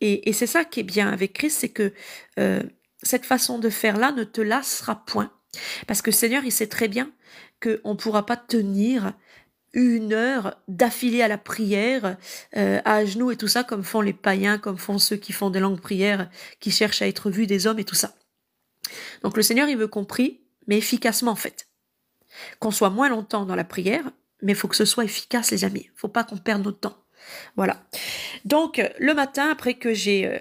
B: Et, c'est ça qui est bien avec Christ, c'est que euh, cette façon de faire-là ne te lassera point. Parce que Seigneur, il sait très bien qu'on ne pourra pas tenir une heure d'affilée à la prière, euh, à genoux et tout ça, comme font les païens, comme font ceux qui font des langues prières, qui cherchent à être vus des hommes et tout ça. Donc le Seigneur, il veut qu'on prie, mais efficacement en fait. Qu'on soit moins longtemps dans la prière, mais faut que ce soit efficace, les amis. faut pas qu'on perde notre temps. Voilà. Donc le matin, après que j'ai euh,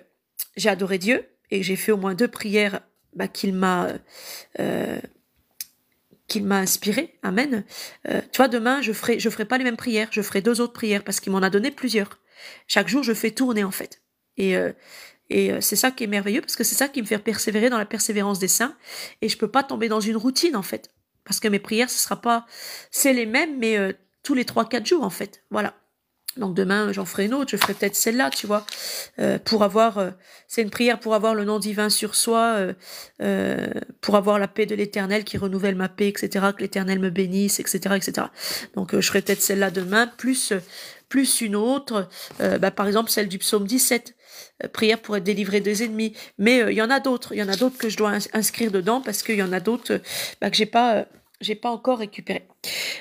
B: j'ai adoré Dieu et j'ai fait au moins deux prières bah, qu'il m'a euh, qu'il m'a inspiré. Amen. Euh, tu vois, demain, je ferai, je ferai pas les mêmes prières, je ferai deux autres prières parce qu'il m'en a donné plusieurs. Chaque jour, je fais tourner, en fait. Et, euh, et euh, c'est ça qui est merveilleux parce que c'est ça qui me fait persévérer dans la persévérance des saints. Et je peux pas tomber dans une routine, en fait. Parce que mes prières, ce sera pas, c'est les mêmes, mais euh, tous les trois, quatre jours, en fait. Voilà. Donc demain, j'en ferai une autre, je ferai peut-être celle-là, tu vois, euh, pour avoir, euh, c'est une prière pour avoir le nom divin sur soi, euh, pour avoir la paix de l'Éternel qui renouvelle ma paix, etc., que l'Éternel me bénisse, etc., etc. Donc je ferai peut-être celle-là demain, plus plus une autre, bah, par exemple celle du psaume 17, prière pour être délivré des ennemis. Mais il y en a d'autres, il y en a d'autres que je dois inscrire dedans parce qu'il y en a d'autres bah, que j'ai pas, j'ai pas encore récupéré.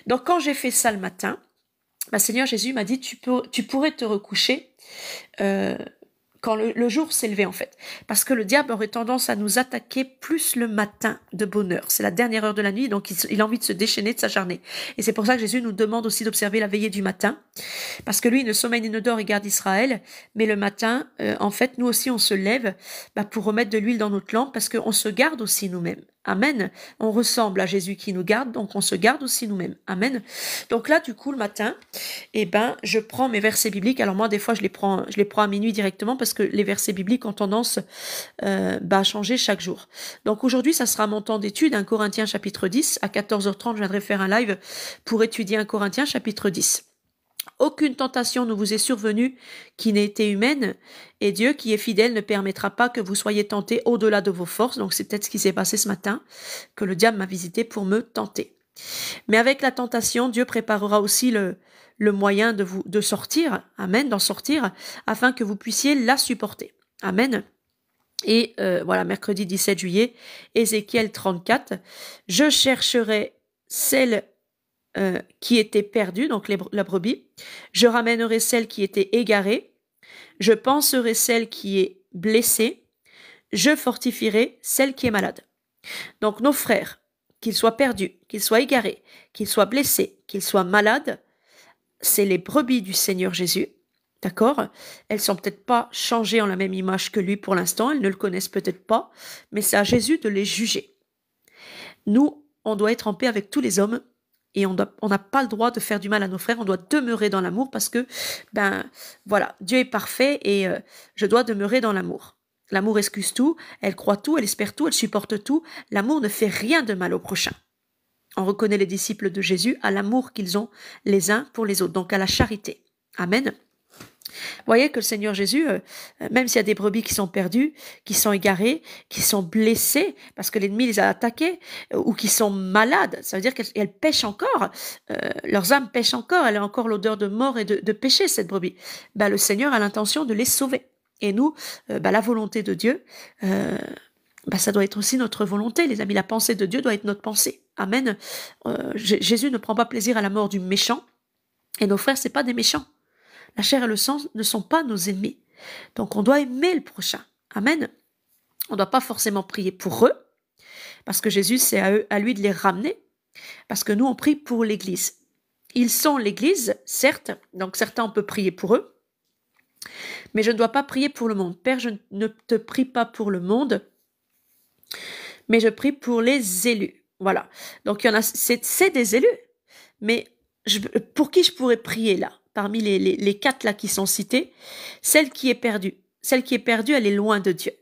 B: Donc quand j'ai fait ça le matin, bah, Seigneur Jésus m'a dit, tu, peux, tu pourrais te recoucher euh, quand le, jour s'est levé en fait. Parce que le diable aurait tendance à nous attaquer plus le matin de bonne heure. C'est la dernière heure de la nuit, donc il, a envie de se déchaîner, de sa s'acharner. Et c'est pour ça que Jésus nous demande aussi d'observer la veillée du matin. Parce que lui, il ne sommeille ni ne dort, il garde Israël. Mais le matin, euh, en fait, nous aussi, on se lève bah, pour remettre de l'huile dans notre lampe, parce qu'on se garde aussi nous-mêmes. Amen. On ressemble à Jésus qui nous garde, donc on se garde aussi nous-mêmes. Amen. Donc là, du coup, le matin, eh ben, je prends mes versets bibliques. Alors moi, des fois, je les prends, je les prends à minuit directement parce que les versets bibliques ont tendance euh, bah, à changer chaque jour. Donc aujourd'hui, ça sera mon temps d'étude, un Corinthiens chapitre 10. À 14h30, je viendrai faire un live pour étudier un Corinthiens chapitre 10. Aucune tentation ne vous est survenue qui n'ait été humaine, et Dieu qui est fidèle ne permettra pas que vous soyez tentés au-delà de vos forces. Donc c'est peut-être ce qui s'est passé ce matin, que le diable m'a visité pour me tenter. Mais avec la tentation, Dieu préparera aussi le, le moyen de vous de sortir, amen, d'en sortir, afin que vous puissiez la supporter. Amen. Et euh, voilà, mercredi 17 juillet, Ézéchiel 34, je chercherai celle euh, qui était perdu, donc la brebis. Je ramènerai celle qui était égarée. Je penserai celle qui est blessée. Je fortifierai celle qui est malade. Donc nos frères, qu'ils soient perdus, qu'ils soient égarés, qu'ils soient blessés, qu'ils soient malades, c'est les brebis du Seigneur Jésus. D'accord Elles sont peut-être pas changées en la même image que lui pour l'instant, elles ne le connaissent peut-être pas, mais c'est à Jésus de les juger. Nous, on doit être en paix avec tous les hommes et on n'a pas le droit de faire du mal à nos frères, on doit demeurer dans l'amour parce que, ben voilà, Dieu est parfait et euh, je dois demeurer dans l'amour. L'amour excuse tout, elle croit tout, elle espère tout, elle supporte tout, l'amour ne fait rien de mal au prochain. On reconnaît les disciples de Jésus à l'amour qu'ils ont les uns pour les autres, donc à la charité. Amen voyez que le Seigneur Jésus, euh, même s'il y a des brebis qui sont perdues, qui sont égarées, qui sont blessées parce que l'ennemi les a attaquées, euh, ou qui sont malades, ça veut dire qu'elles pêchent encore, euh, leurs âmes pêchent encore, elle a encore l'odeur de mort et de, de péché, cette brebis. Bah, le Seigneur a l'intention de les sauver. Et nous, bah, la volonté de Dieu, bah, ça doit être aussi notre volonté, les amis. La pensée de Dieu doit être notre pensée. Amen. Jésus ne prend pas plaisir à la mort du méchant. Et nos frères, ce c'est pas des méchants. La chair et le sang ne sont pas nos ennemis. Donc on doit aimer le prochain. Amen. On ne doit pas forcément prier pour eux, parce que Jésus, c'est à, à lui de les ramener, parce que nous, on prie pour l'Église. Ils sont l'Église, certes, donc certains, on peut prier pour eux, mais je ne dois pas prier pour le monde. Père, je ne te prie pas pour le monde, mais je prie pour les élus. Voilà. Donc, il y en a, c'est, des élus, mais pour qui je pourrais prier là parmi les, les, quatre là qui sont cités, celle qui est perdue. Celle qui est perdue, elle est loin de Dieu.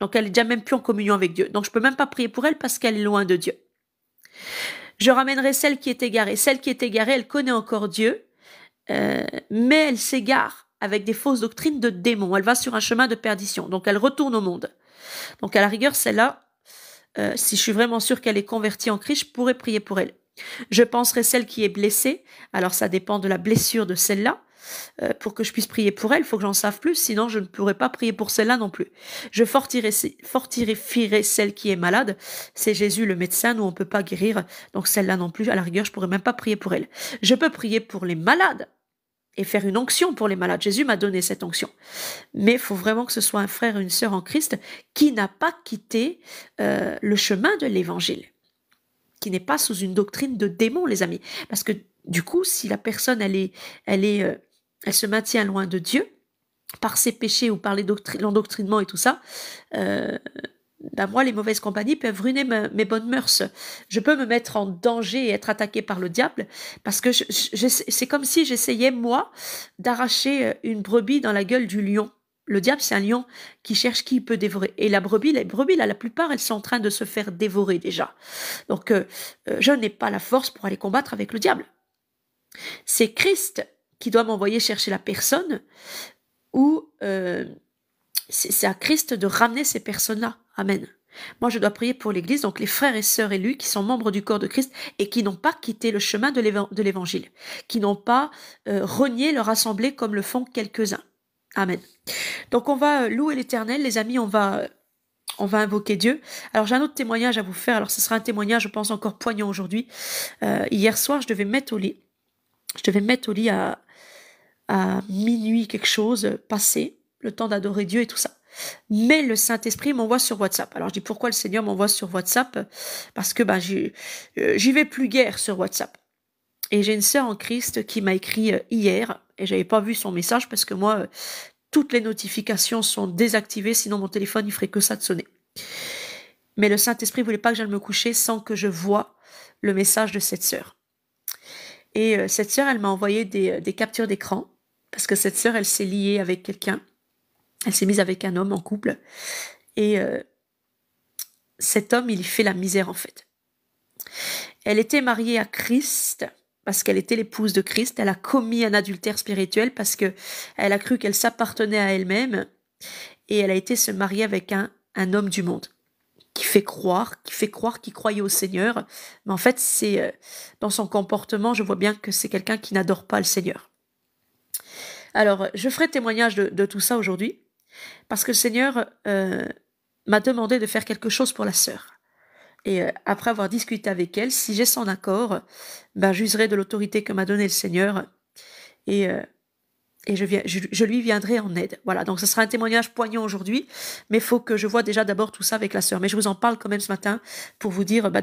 B: Donc elle est déjà même plus en communion avec Dieu. Donc je peux même pas prier pour elle parce qu'elle est loin de Dieu. Je ramènerai celle qui est égarée. Celle qui est égarée, elle connaît encore Dieu, euh, mais elle s'égare avec des fausses doctrines de démons. Elle va sur un chemin de perdition. Donc elle retourne au monde. Donc à la rigueur, celle-là, euh, si je suis vraiment sûre qu'elle est convertie en Christ, je pourrais prier pour elle. Je penserai celle qui est blessée, alors ça dépend de la blessure de celle-là, euh, pour que je puisse prier pour elle, il faut que j'en sache plus, sinon je ne pourrai pas prier pour celle-là non plus. Je fortifierai, celle qui est malade, c'est Jésus le médecin, nous on ne peut pas guérir, donc celle-là non plus, à la rigueur je pourrais même pas prier pour elle. Je peux prier pour les malades, et faire une onction pour les malades. Jésus m'a donné cette onction. Mais il faut vraiment que ce soit un frère ou une sœur en Christ qui n'a pas quitté euh, le chemin de l'évangile n'est pas sous une doctrine de démon, les amis. Parce que du coup, si la personne, elle, est, elle, est, euh, elle se maintient loin de Dieu, par ses péchés ou par l'endoctrinement et tout ça, ben moi, les mauvaises compagnies peuvent ruiner mes bonnes mœurs. Je peux me mettre en danger et être attaqué par le diable parce que c'est comme si j'essayais, moi, d'arracher euh, une brebis dans la gueule du lion le diable, c'est un lion qui cherche qui peut dévorer. Et la brebis, les brebis, là, la plupart, elles sont en train de se faire dévorer déjà. Donc, euh, euh, je n'ai pas la force pour aller combattre avec le diable. C'est Christ qui doit m'envoyer chercher la personne ou euh, c'est à Christ de ramener ces personnes-là. Amen. Moi, je dois prier pour l'Église, donc les frères et sœurs élus qui sont membres du corps de Christ et qui n'ont pas quitté le chemin de l'Évangile, qui n'ont pas renié leur assemblée comme le font quelques-uns. Amen. Donc on va euh, louer l'Éternel, les amis, on va euh, on va invoquer Dieu. Alors j'ai un autre témoignage à vous faire. Alors ce sera un témoignage, je pense, encore poignant aujourd'hui. Euh, hier soir, je devais mettre au lit. Je devais mettre au lit à, à minuit quelque chose, passé, le temps d'adorer Dieu et tout ça. Mais le Saint-Esprit m'envoie sur WhatsApp. Alors je dis pourquoi le Seigneur m'envoie sur WhatsApp Parce que ben, j'y vais plus guère sur WhatsApp. Et j'ai une sœur en Christ qui m'a écrit hier et j'avais pas vu son message parce que moi, euh, toutes les notifications sont désactivées, sinon mon téléphone il ferait que ça de sonner. Mais le Saint-Esprit voulait pas que j'aille me coucher sans que je voie le message de cette sœur. Et euh, cette sœur, elle m'a envoyé euh, des, captures d'écran parce que cette sœur, elle s'est liée avec quelqu'un. Elle s'est mise avec un homme en couple. Et cet homme, il fait la misère en fait. Elle était mariée à Christ, parce qu'elle était l'épouse de Christ, elle a commis un adultère spirituel parce que elle a cru qu'elle s'appartenait à elle-même et elle a été se marier avec un, un homme du monde qui fait croire, qui fait croire qu'il croyait au Seigneur, mais en fait c'est euh, dans son comportement, je vois bien que c'est quelqu'un qui n'adore pas le Seigneur. Alors, je ferai témoignage de, tout ça aujourd'hui, parce que le Seigneur euh, m'a demandé de faire quelque chose pour la sœur et euh, après avoir discuté avec elle, si j'ai son accord, ben, j'userai de l'autorité que m'a donnée le Seigneur et, euh, et je, viens, je, lui viendrai en aide. Voilà, donc ce sera un témoignage poignant aujourd'hui, mais il faut que je vois déjà d'abord tout ça avec la sœur. Mais je vous en parle quand même ce matin pour vous dire ben,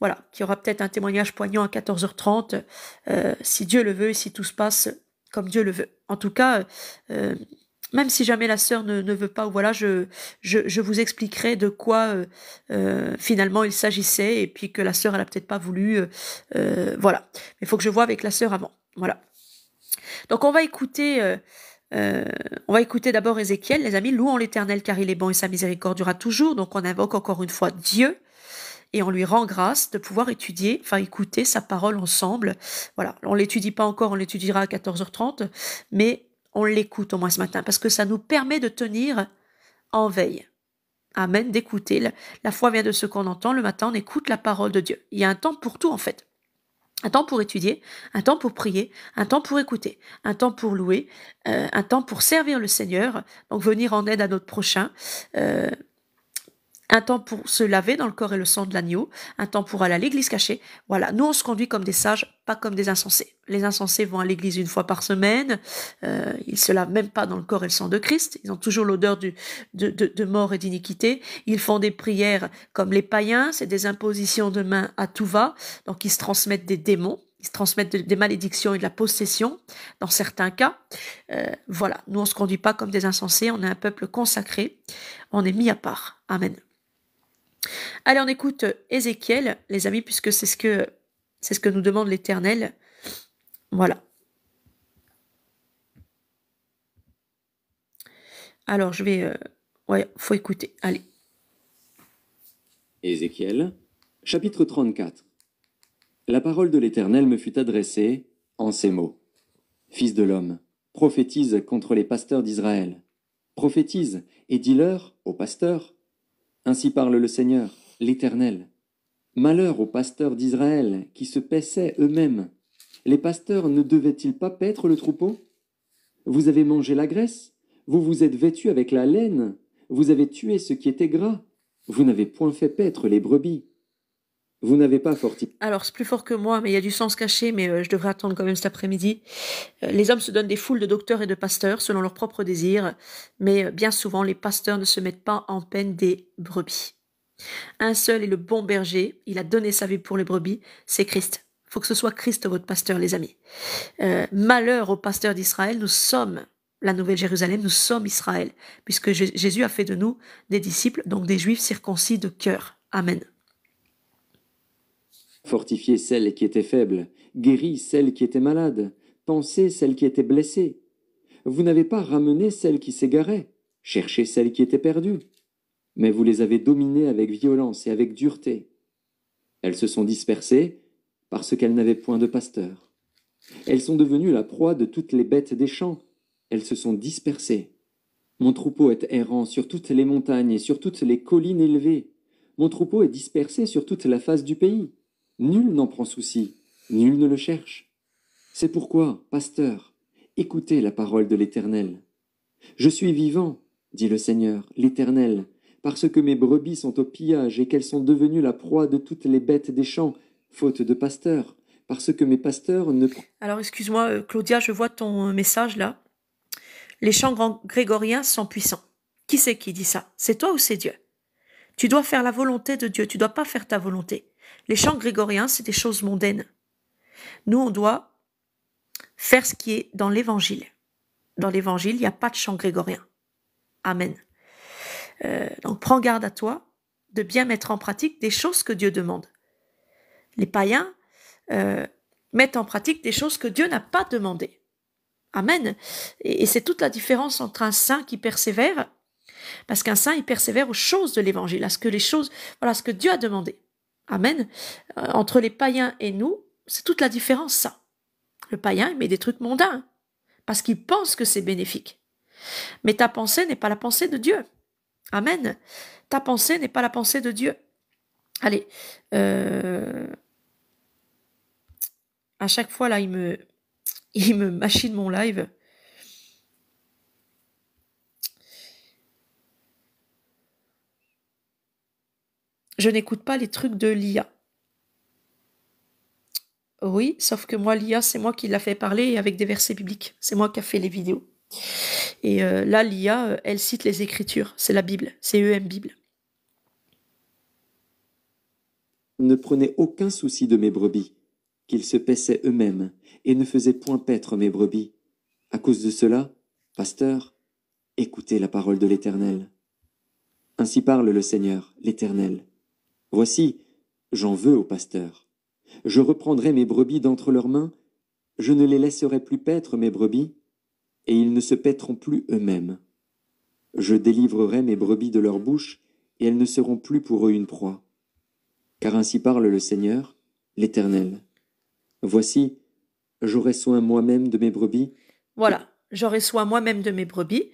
B: voilà, qu'il y aura peut-être un témoignage poignant à 14h30, euh, si Dieu le veut et si tout se passe comme Dieu le veut. En tout cas, même si jamais la sœur ne, veut pas, voilà, je, je, je, vous expliquerai de quoi euh, euh, finalement il s'agissait et puis que la sœur, elle a peut-être pas voulu, euh, voilà. Mais il faut que je vois avec la sœur avant, voilà. Donc on va écouter. on va écouter d'abord Ézéchiel, les amis, louons l'Éternel car il est bon et sa miséricorde durera toujours. Donc on invoque encore une fois Dieu et on lui rend grâce de pouvoir étudier, enfin écouter sa parole ensemble. Voilà, on l'étudie pas encore, on l'étudiera à 14h30, mais on l'écoute au moins ce matin, parce que ça nous permet de tenir en veille. Amen, d'écouter. La foi vient de ce qu'on entend. Le matin, on écoute la parole de Dieu. Il y a un temps pour tout, en fait. Un temps pour étudier, un temps pour prier, un temps pour écouter, un temps pour louer, euh, un temps pour servir le Seigneur, donc venir en aide à notre prochain. Euh, un temps pour se laver dans le corps et le sang de l'agneau, un temps pour aller à l'église cachée. Voilà, nous on se conduit comme des sages, pas comme des insensés. Les insensés vont à l'église une fois par semaine, euh, ils se lavent même pas dans le corps et le sang de Christ, ils ont toujours l'odeur de, de, mort et d'iniquité, ils font des prières comme les païens, c'est des impositions de main à tout va, donc ils se transmettent des démons, ils se transmettent des malédictions et de la possession dans certains cas. Euh, voilà, nous on se conduit pas comme des insensés, on est un peuple consacré, on est mis à part. Amen. Allez, on écoute euh, Ézéchiel, les amis, puisque c'est ce que c'est ce que nous demande l'Éternel. Voilà. Alors, je vais. Euh, ouais, faut écouter. Allez.
D: Ézéchiel, chapitre 34. La parole de l'Éternel me fut adressée en ces mots Fils de l'homme, prophétise contre les pasteurs d'Israël. Prophétise et dis-leur, aux pasteurs, ainsi parle le Seigneur, l'Éternel. Malheur aux pasteurs d'Israël, qui se paissaient eux-mêmes. Les pasteurs ne devaient-ils pas paître le troupeau Vous avez mangé la graisse, vous vous êtes vêtus avec la laine, vous avez tué ce qui était gras, vous n'avez point fait paître les brebis. Vous n'avez pas Forti.
B: Alors, c'est plus fort que moi, mais il y a du sens caché, mais euh, je devrais attendre quand même cet après-midi. Euh, les hommes se donnent des foules de docteurs et de pasteurs selon leurs propres désirs, mais euh, bien souvent les pasteurs ne se mettent pas en peine des brebis. Un seul est le bon berger, il a donné sa vie pour les brebis, c'est Christ. Faut que ce soit Christ votre pasteur, les amis. malheur aux pasteurs d'Israël, nous sommes la Nouvelle Jérusalem, nous sommes Israël, puisque Jésus a fait de nous des disciples, donc des juifs circoncis de cœur. Amen.
D: Fortifiez celles qui étaient faibles, guéris celles qui étaient malades, pensez celles qui étaient blessées. Vous n'avez pas ramené celles qui s'égaraient, cherchez celles qui étaient perdues, Mais vous les avez dominées avec violence et avec dureté. Elles se sont dispersées parce qu'elles n'avaient point de pasteur. Elles sont devenues la proie de toutes les bêtes des champs. Elles se sont dispersées. Mon troupeau est errant sur toutes les montagnes et sur toutes les collines élevées. Mon troupeau est dispersé sur toute la face du pays. Nul n'en prend souci, nul ne le cherche. C'est pourquoi, pasteur, écoutez la parole de l'Éternel. Je suis vivant, dit le Seigneur, l'Éternel, parce que mes brebis sont au pillage et qu'elles sont devenues la proie de toutes les bêtes des champs, faute de pasteur, parce que mes pasteurs ne...
B: Alors excuse-moi, euh, Claudia, je vois ton euh, message là. Les chants grégoriens sont puissants. Qui c'est qui dit ça C'est toi ou c'est Dieu Tu dois faire la volonté de Dieu, tu dois pas faire ta volonté. Les chants grégoriens, c'est des choses mondaines. Nous, on doit faire ce qui est dans l'évangile. Dans l'évangile, il n'y a pas de chant grégorien. Amen. Euh, donc prends garde à toi de bien mettre en pratique des choses que Dieu demande. Les païens euh, mettent en pratique des choses que Dieu n'a pas demandées. Amen. Et, c'est toute la différence entre un saint qui persévère, parce qu'un saint, il persévère aux choses de l'évangile, à ce que les choses, voilà, ce que Dieu a demandé. Amen. Euh, entre les païens et nous, c'est toute la différence, ça. Le païen, il met des trucs mondains, parce qu'il pense que c'est bénéfique. Mais ta pensée n'est pas la pensée de Dieu. Amen. Ta pensée n'est pas la pensée de Dieu. Allez, euh, à chaque fois, là, il me, [LAUGHS] il me machine mon live. je n'écoute pas les trucs de l'IA. Oui, sauf que moi, l'IA, c'est moi qui l'a fait parler avec des versets bibliques. C'est moi qui a fait les vidéos. Et euh, là, l'IA, euh, elle cite les Écritures. C'est la Bible. C'est EM Bible.
D: Ne prenez aucun souci de mes brebis, qu'ils se paissaient eux-mêmes et ne faisaient point paître mes brebis. À cause de cela, pasteur, écoutez la parole de l'Éternel. Ainsi parle le Seigneur, l'Éternel. Voici, j'en veux au pasteur. Je reprendrai mes brebis d'entre leurs mains, je ne les laisserai plus paître, mes brebis, et ils ne se paîtront plus eux-mêmes. Je délivrerai mes brebis de leur bouche, et elles ne seront plus pour eux une proie. Car ainsi parle le Seigneur, l'Éternel. Voici, j'aurai soin moi-même de mes brebis.
B: Voilà, j'aurai soin moi-même de mes brebis.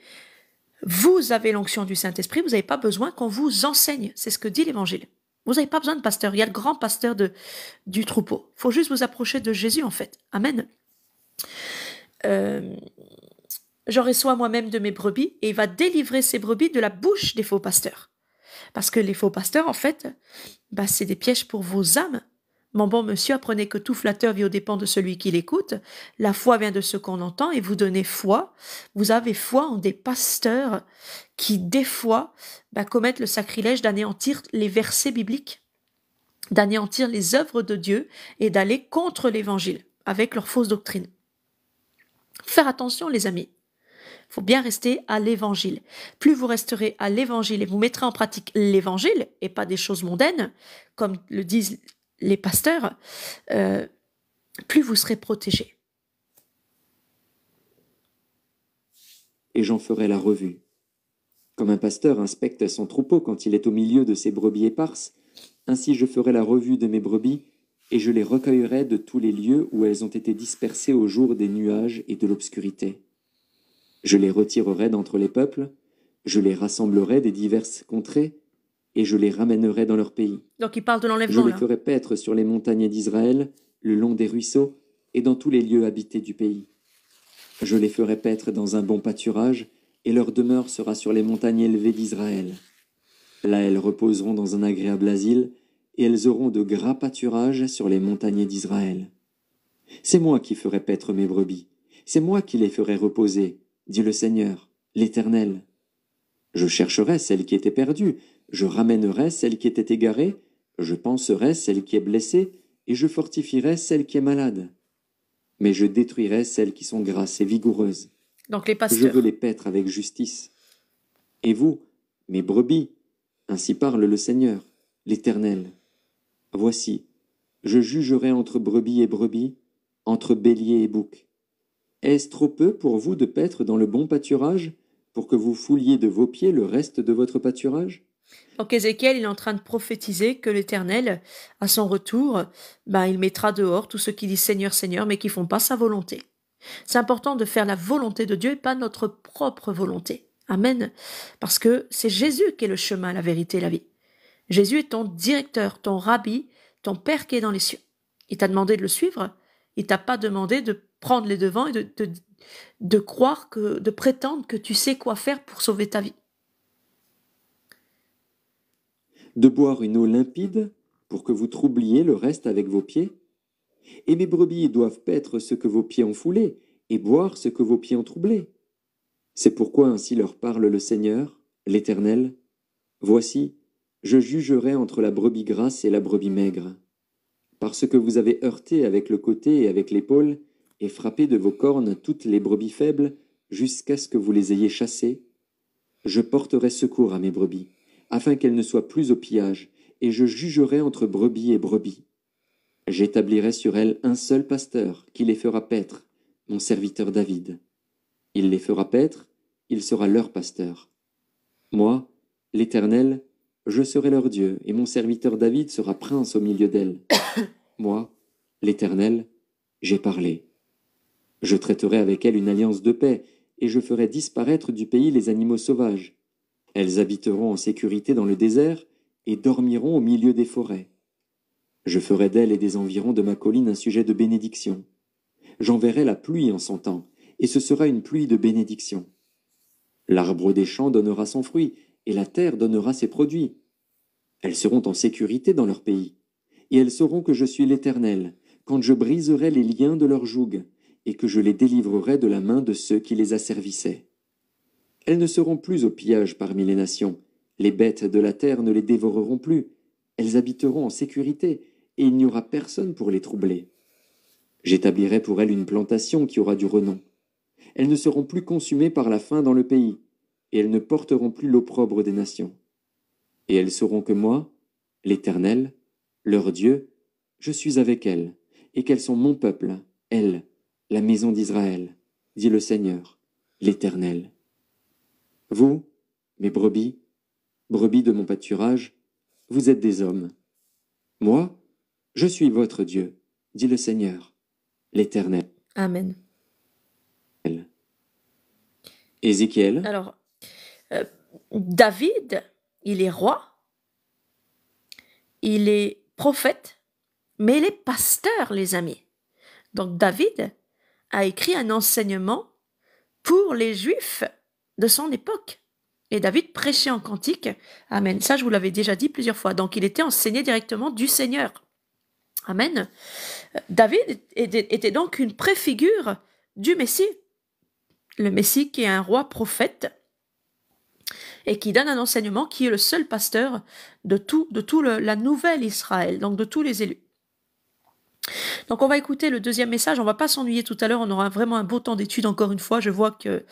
B: Vous avez l'onction du Saint-Esprit, vous n'avez pas besoin qu'on vous enseigne. C'est ce que dit l'Évangile. Vous n'avez pas besoin de pasteur. Il y a le grand pasteur de, du troupeau. Il faut juste vous approcher de Jésus, en fait. Amen. Euh, j'aurai soin moi-même de mes brebis et il va délivrer ses brebis de la bouche des faux pasteurs. Parce que les faux pasteurs, en fait, bah, c'est des pièges pour vos âmes. Mon bon monsieur, apprenez que tout flatteur vit aux dépens de celui qui l'écoute. La foi vient de ce qu'on entend et vous donnez foi. Vous avez foi en des pasteurs qui, des fois, bah, commettent le sacrilège d'anéantir les versets bibliques, d'anéantir les œuvres de Dieu et d'aller contre l'évangile avec leur fausse doctrine. Faire attention, les amis. il Faut bien rester à l'évangile. Plus vous resterez à l'évangile et vous mettrez en pratique l'évangile et pas des choses mondaines, comme le disent les pasteurs, euh, plus vous serez protégés.
D: Et j'en ferai la revue. Comme un pasteur inspecte son troupeau quand il est au milieu de ses brebis éparses, ainsi je ferai la revue de mes brebis, et je les recueillerai de tous les lieux où elles ont été dispersées au jour des nuages et de l'obscurité. Je les retirerai d'entre les peuples, je les rassemblerai des diverses contrées, et je les ramènerai dans leur pays.
B: Donc il parle de l'enlèvement. Je les ferai
D: paître sur les montagnes d'Israël, le long des ruisseaux et dans tous les lieux habités du pays. Je les ferai paître dans un bon pâturage, et leur demeure sera sur les montagnes élevées d'Israël. Là elles reposeront dans un agréable asile, et elles auront de gras pâturages sur les montagnes d'Israël. C'est moi qui ferai paître mes brebis, c'est moi qui les ferai reposer, dit le Seigneur, l'Éternel. Je chercherai celles qui étaient perdues, je ramènerai celle qui était égarée, je panserai celle qui est blessée, et je fortifierai celle qui est malade. Mais je détruirai celles qui sont grasses et vigoureuses.
B: Donc les Je veux les
D: paître avec justice. Et vous, mes brebis, ainsi parle le Seigneur, l'Éternel. Voici, je jugerai entre brebis et brebis, entre bélier et bouc. Est-ce trop peu pour vous de paître dans le bon pâturage, pour que vous fouliez de vos pieds le reste de votre pâturage
B: donc Ézéchiel, il est en train de prophétiser que l'Éternel, à son retour, ben, il mettra dehors tous ceux qui disent Seigneur, Seigneur, mais qui font pas sa volonté. C'est important de faire la volonté de Dieu et pas notre propre volonté. Amen. Parce que c'est Jésus qui est le chemin, la vérité, la vie. Jésus est ton directeur, ton rabbi, ton Père qui est dans les cieux. Il t'a demandé de le suivre. Il t'a pas demandé de prendre les devants et de, de, de croire que, de prétendre que tu sais quoi faire pour sauver ta vie.
D: de boire une eau limpide pour que vous troubliez le reste avec vos pieds Et mes brebis doivent paître ce que vos pieds ont foulé, et boire ce que vos pieds ont troublé. C'est pourquoi ainsi leur parle le Seigneur, l'Éternel. Voici, je jugerai entre la brebis grasse et la brebis maigre. Parce que vous avez heurté avec le côté et avec l'épaule, et frappé de vos cornes toutes les brebis faibles, jusqu'à ce que vous les ayez chassées, je porterai secours à mes brebis afin qu'elle ne soit plus au pillage, et je jugerai entre brebis et brebis. J'établirai sur elle un seul pasteur, qui les fera paître, mon serviteur David. Il les fera paître, il sera leur pasteur. Moi, l'Éternel, je serai leur Dieu, et mon serviteur David sera prince au milieu d'elles. [COUGHS] Moi, l'Éternel, j'ai parlé. Je traiterai avec elle une alliance de paix, et je ferai disparaître du pays les animaux sauvages, elles habiteront en sécurité dans le désert et dormiront au milieu des forêts. Je ferai d'elles et des environs de ma colline un sujet de bénédiction. J'enverrai la pluie en son temps, et ce sera une pluie de bénédiction. L'arbre des champs donnera son fruit, et la terre donnera ses produits. Elles seront en sécurité dans leur pays, et elles sauront que je suis l'Éternel, quand je briserai les liens de leur joug, et que je les délivrerai de la main de ceux qui les asservissaient. Elles ne seront plus au pillage parmi les nations. Les bêtes de la terre ne les dévoreront plus. Elles habiteront en sécurité, et il n'y aura personne pour les troubler. J'établirai pour elles une plantation qui aura du renom. Elles ne seront plus consumées par la faim dans le pays, et elles ne porteront plus l'opprobre des nations. Et elles sauront que moi, l'Éternel, leur Dieu, je suis avec elles, et qu'elles sont mon peuple, elles, la maison d'Israël, dit le Seigneur, l'Éternel. Vous, mes brebis, brebis de mon pâturage, vous êtes des hommes. Moi, je suis votre Dieu, dit le Seigneur, l'Éternel.
B: Amen.
A: Ézéchiel.
B: Alors, euh, David, il est roi, il est prophète, mais il est pasteur, les amis. Donc David a écrit un enseignement pour les Juifs de son époque. Et David prêchait en cantique. Amen. Ça, je vous l'avais déjà dit plusieurs fois. Donc, il était enseigné directement du Seigneur. Amen. David était donc une préfigure du Messie. Le Messie qui est un roi prophète et qui donne un enseignement qui est le seul pasteur de tout, de tout le, la nouvelle Israël, donc de tous les élus. Donc on va écouter le deuxième message, on va pas s'ennuyer tout à l'heure, on aura vraiment un beau temps d'étude encore une fois, je vois que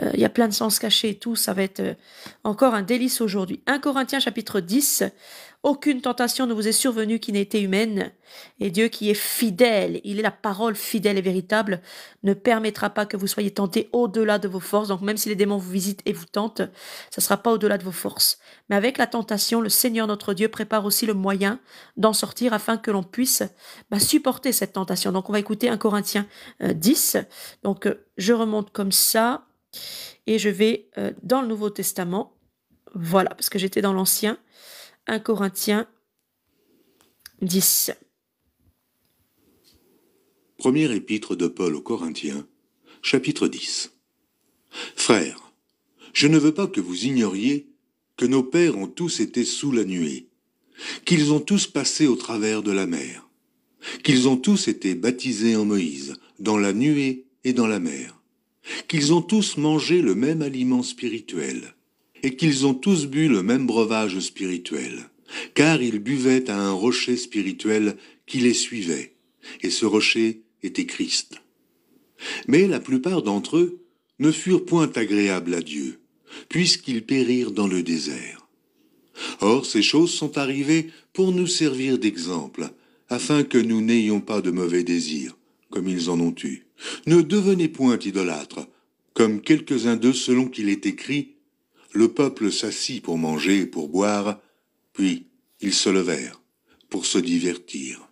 B: euh, il y a plein de sens cachés et tout, ça va être euh, encore un délice aujourd'hui. 1 Corinthiens chapitre 10, aucune tentation ne vous est survenue qui n'ait été humaine. Et Dieu qui est fidèle, il est la parole fidèle et véritable, ne permettra pas que vous soyez tentés au-delà de vos forces. Donc même si les démons vous visitent et vous tentent, ça ne sera pas au-delà de vos forces. Mais avec la tentation, le Seigneur notre Dieu prépare aussi le moyen d'en sortir afin que l'on puisse bah, supporter cette tentation. Donc on va écouter 1 Corinthiens 10. Euh, Donc euh, je remonte comme ça et je vais euh, dans le Nouveau Testament. Voilà, parce que j'étais dans l'Ancien. 1 Corinthiens 10.
E: Premier épître de Paul aux Corinthiens, chapitre 10. Frères, je ne veux pas que vous ignoriez que nos pères ont tous été sous la nuée, qu'ils ont tous passé au travers de la mer, qu'ils ont tous été baptisés en Moïse, dans la nuée et dans la mer, qu'ils ont tous mangé le même aliment spirituel, et qu'ils ont tous bu le même breuvage spirituel, car ils buvaient à un rocher spirituel qui les suivait, et ce rocher était Christ. Mais la plupart d'entre eux ne furent point agréables à Dieu, puisqu'ils périrent dans le désert. Or ces choses sont arrivées pour nous servir d'exemple, afin que nous n'ayons pas de mauvais désirs, comme ils en ont eu. Ne devenez point idolâtres, comme quelques-uns d'eux selon qu'il est écrit, le peuple s'assit pour manger et pour boire, puis ils se levèrent pour se divertir.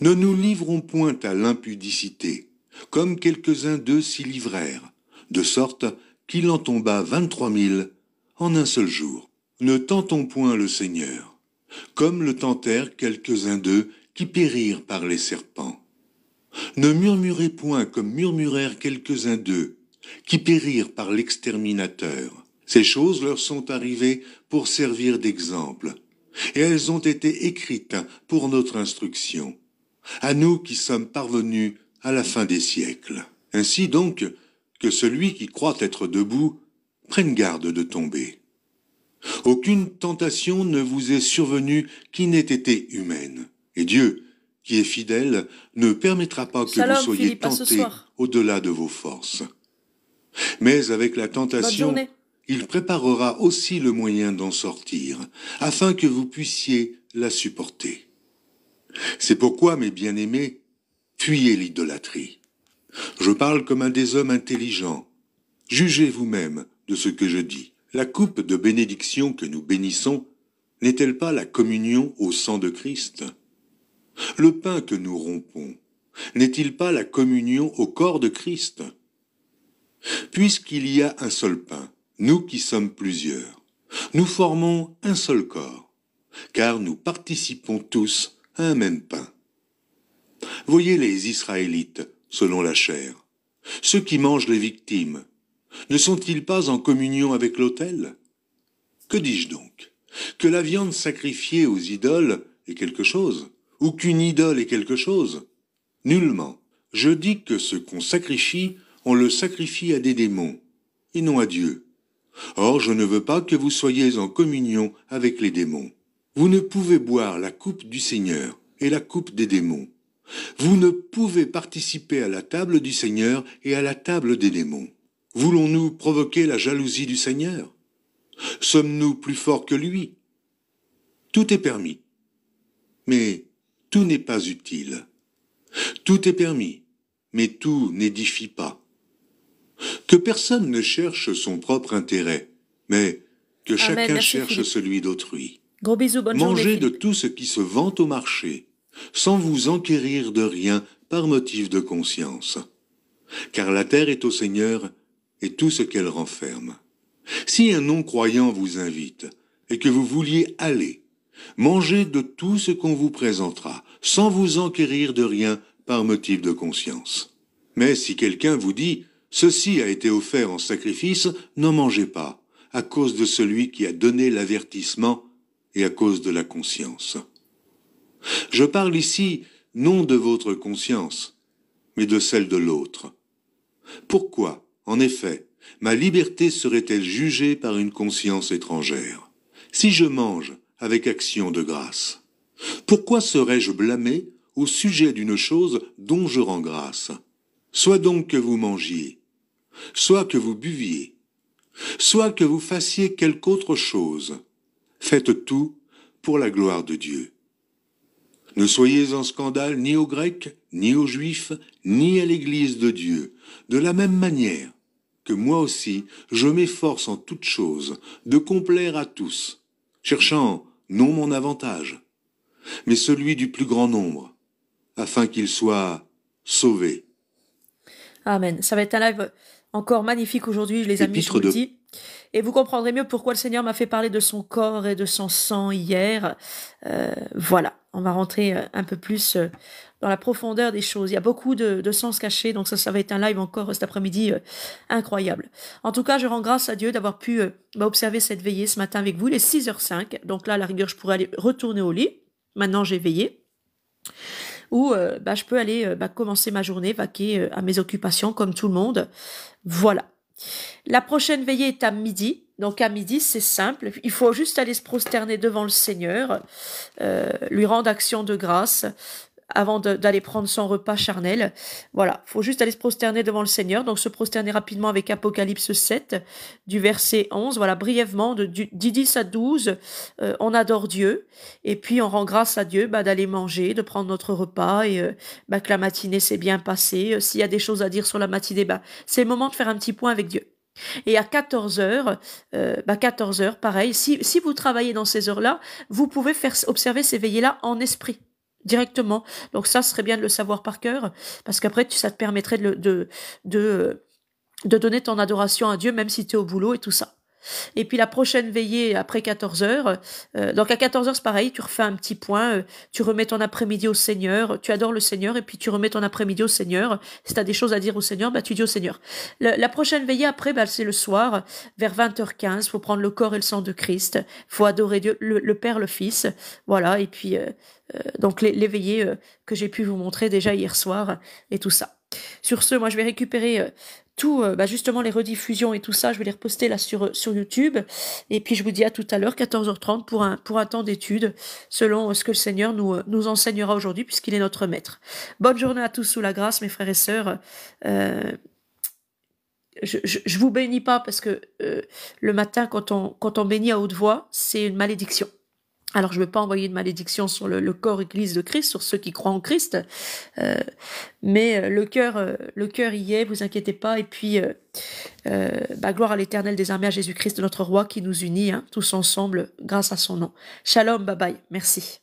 E: Ne nous livrons point à l'impudicité, comme quelques-uns d'eux s'y livrèrent, de sorte qu'il en tomba vingt-trois mille en un seul jour. Ne tentons point le Seigneur, comme le tentèrent quelques-uns d'eux qui périrent par les serpents. Ne murmurez point comme murmurèrent quelques-uns d'eux, qui périrent par l'exterminateur. Ces choses leur sont arrivées pour servir d'exemple, et elles ont été écrites pour notre instruction, à nous qui sommes parvenus à la fin des siècles. Ainsi donc, que celui qui croit être debout prenne garde de tomber. Aucune tentation ne vous est survenue qui n'ait été humaine, et Dieu, qui est fidèle, ne permettra pas que vous soyez tentés au-delà de vos forces. Mais avec la tentation, il préparera aussi le moyen d'en sortir, afin que vous puissiez la supporter. C'est pourquoi, mes bien-aimés, fuyez l'idolâtrie. Je parle comme un des hommes intelligents. Jugez vous-même de ce que je dis. La coupe de bénédiction que nous bénissons n'est-elle pas la communion au sang de Christ Le pain que nous rompons n'est-il pas la communion au corps de Christ Puisqu'il y a un seul pain, nous qui sommes plusieurs, nous formons un seul corps, car nous participons tous à un même pain. Voyez les Israélites, selon la chair, ceux qui mangent les victimes, ne sont-ils pas en communion avec l'autel Que dis-je donc Que la viande sacrifiée aux idoles est quelque chose, ou qu'une idole est quelque chose Nullement. Je dis que ce qu'on sacrifie, on le sacrifie à des démons, et non à Dieu. Or je ne veux pas que vous soyez en communion avec les démons. Vous ne pouvez boire la coupe du Seigneur et la coupe des démons. Vous ne pouvez participer à la table du Seigneur et à la table des démons. Voulons-nous provoquer la jalousie du Seigneur Sommes-nous plus forts que lui Tout est permis. Mais tout n'est pas utile. Tout est permis, mais tout n'édifie pas que personne ne cherche son propre intérêt, mais
B: que chacun cherche
E: celui d'autrui. Mangez de tout ce qui se vend au marché, sans vous enquérir de rien par motif de conscience. Car la terre est au Seigneur et tout ce qu'elle renferme. Si un non-croyant vous invite et que vous vouliez aller, mangez de tout ce qu'on vous présentera, sans vous enquérir de rien par motif de conscience. Mais si quelqu'un vous dit Ceci a été offert en sacrifice, n'en mangez pas, à cause de celui qui a donné l'avertissement et à cause de la conscience. Je parle ici non de votre conscience, mais de celle de l'autre. Pourquoi, en effet, ma liberté serait-elle jugée par une conscience étrangère Si je mange avec action de grâce, pourquoi serais-je blâmé au sujet d'une chose dont je rends grâce Soit donc que vous mangiez, soit que vous buviez, soit que vous fassiez quelque autre chose, faites tout pour la gloire de Dieu. Ne soyez en scandale ni aux Grecs, ni aux Juifs, ni à l'Église de Dieu, de la même manière que moi aussi je m'efforce en toutes choses de complaire à tous, cherchant non mon avantage, mais celui du plus grand nombre, afin qu'il soit sauvé.
B: Amen. Ça va être un live encore magnifique aujourd'hui, les amis, je vous le dis. Et vous comprendrez mieux pourquoi le Seigneur m'a fait parler de son corps et de son sang hier. Euh, voilà, on va rentrer euh, un peu plus euh, dans la profondeur des choses. Il y a beaucoup de, sens caché, donc ça, ça va être un live encore cet après-midi incroyable. En tout cas, je rends grâce à Dieu d'avoir pu bah, observer cette veillée ce matin avec vous, les 6h05. Donc là, à la rigueur, je pourrais aller retourner au lit. Maintenant, j'ai veillé où euh, bah, je peux aller euh, bah, commencer ma journée, vaquer euh, à mes occupations comme tout le monde. Voilà. La prochaine veillée est à midi. Donc à midi, c'est simple. Il faut juste aller se prosterner devant le Seigneur, lui rendre action de grâce, avant d'aller prendre son repas charnel. Voilà, faut juste aller se prosterner devant le Seigneur. Donc se prosterner rapidement avec Apocalypse 7 du verset 11. Voilà, brièvement, de, du, 10 à 12, euh, on adore Dieu. Et puis on rend grâce à Dieu bah, d'aller manger, de prendre notre repas et euh, bah, que la matinée s'est bien passée. Euh, s'il y a des choses à dire sur la matinée, bah, c'est le moment de faire un petit point avec Dieu. Et à 14 heures, bah 14 heures, pareil. Si, si vous travaillez dans ces heures-là, vous pouvez faire observer ces veillées-là en esprit directement. Donc ça serait bien de le savoir par cœur, parce qu'après, ça te permettrait de, de, de, de donner ton adoration à Dieu, même si tu es au boulot et tout ça. Et puis la prochaine veillée après 14 heures. Euh, donc à 14 heures, c'est pareil, tu refais un petit point, euh, tu remets ton après-midi au Seigneur, tu adores le Seigneur et puis tu remets ton après-midi au Seigneur. Si tu as des choses à dire au Seigneur, bah, tu dis au Seigneur. la prochaine veillée après, bah, c'est le soir, vers 20h15, faut prendre le corps et le sang de Christ, faut adorer Dieu, le, Père, le Fils. Voilà, et puis euh, donc les, les veillées que j'ai pu vous montrer déjà hier soir et tout ça. Sur ce, moi je vais récupérer tout, euh, bah justement, les rediffusions et tout ça, je vais les reposter là sur, euh, sur YouTube. Et puis, je vous dis à tout à l'heure, 14h30, pour un, pour un temps d'étude, selon euh, ce que le Seigneur nous, nous enseignera aujourd'hui, puisqu'il est notre maître. Bonne journée à tous sous la grâce, mes frères et sœurs. je, je, vous bénis pas parce que le matin, quand on, quand on bénit à haute voix, c'est une malédiction. Alors je ne veux pas envoyer de malédiction sur le, le, corps Église de Christ, sur ceux qui croient en Christ, euh, mais euh, le cœur, euh, le cœur y est, vous inquiétez pas. Et puis, euh, bah, gloire à l'Éternel désarmé à Jésus-Christ, notre Roi, qui nous unit hein, tous ensemble grâce à son nom. Shalom, bye bye, merci.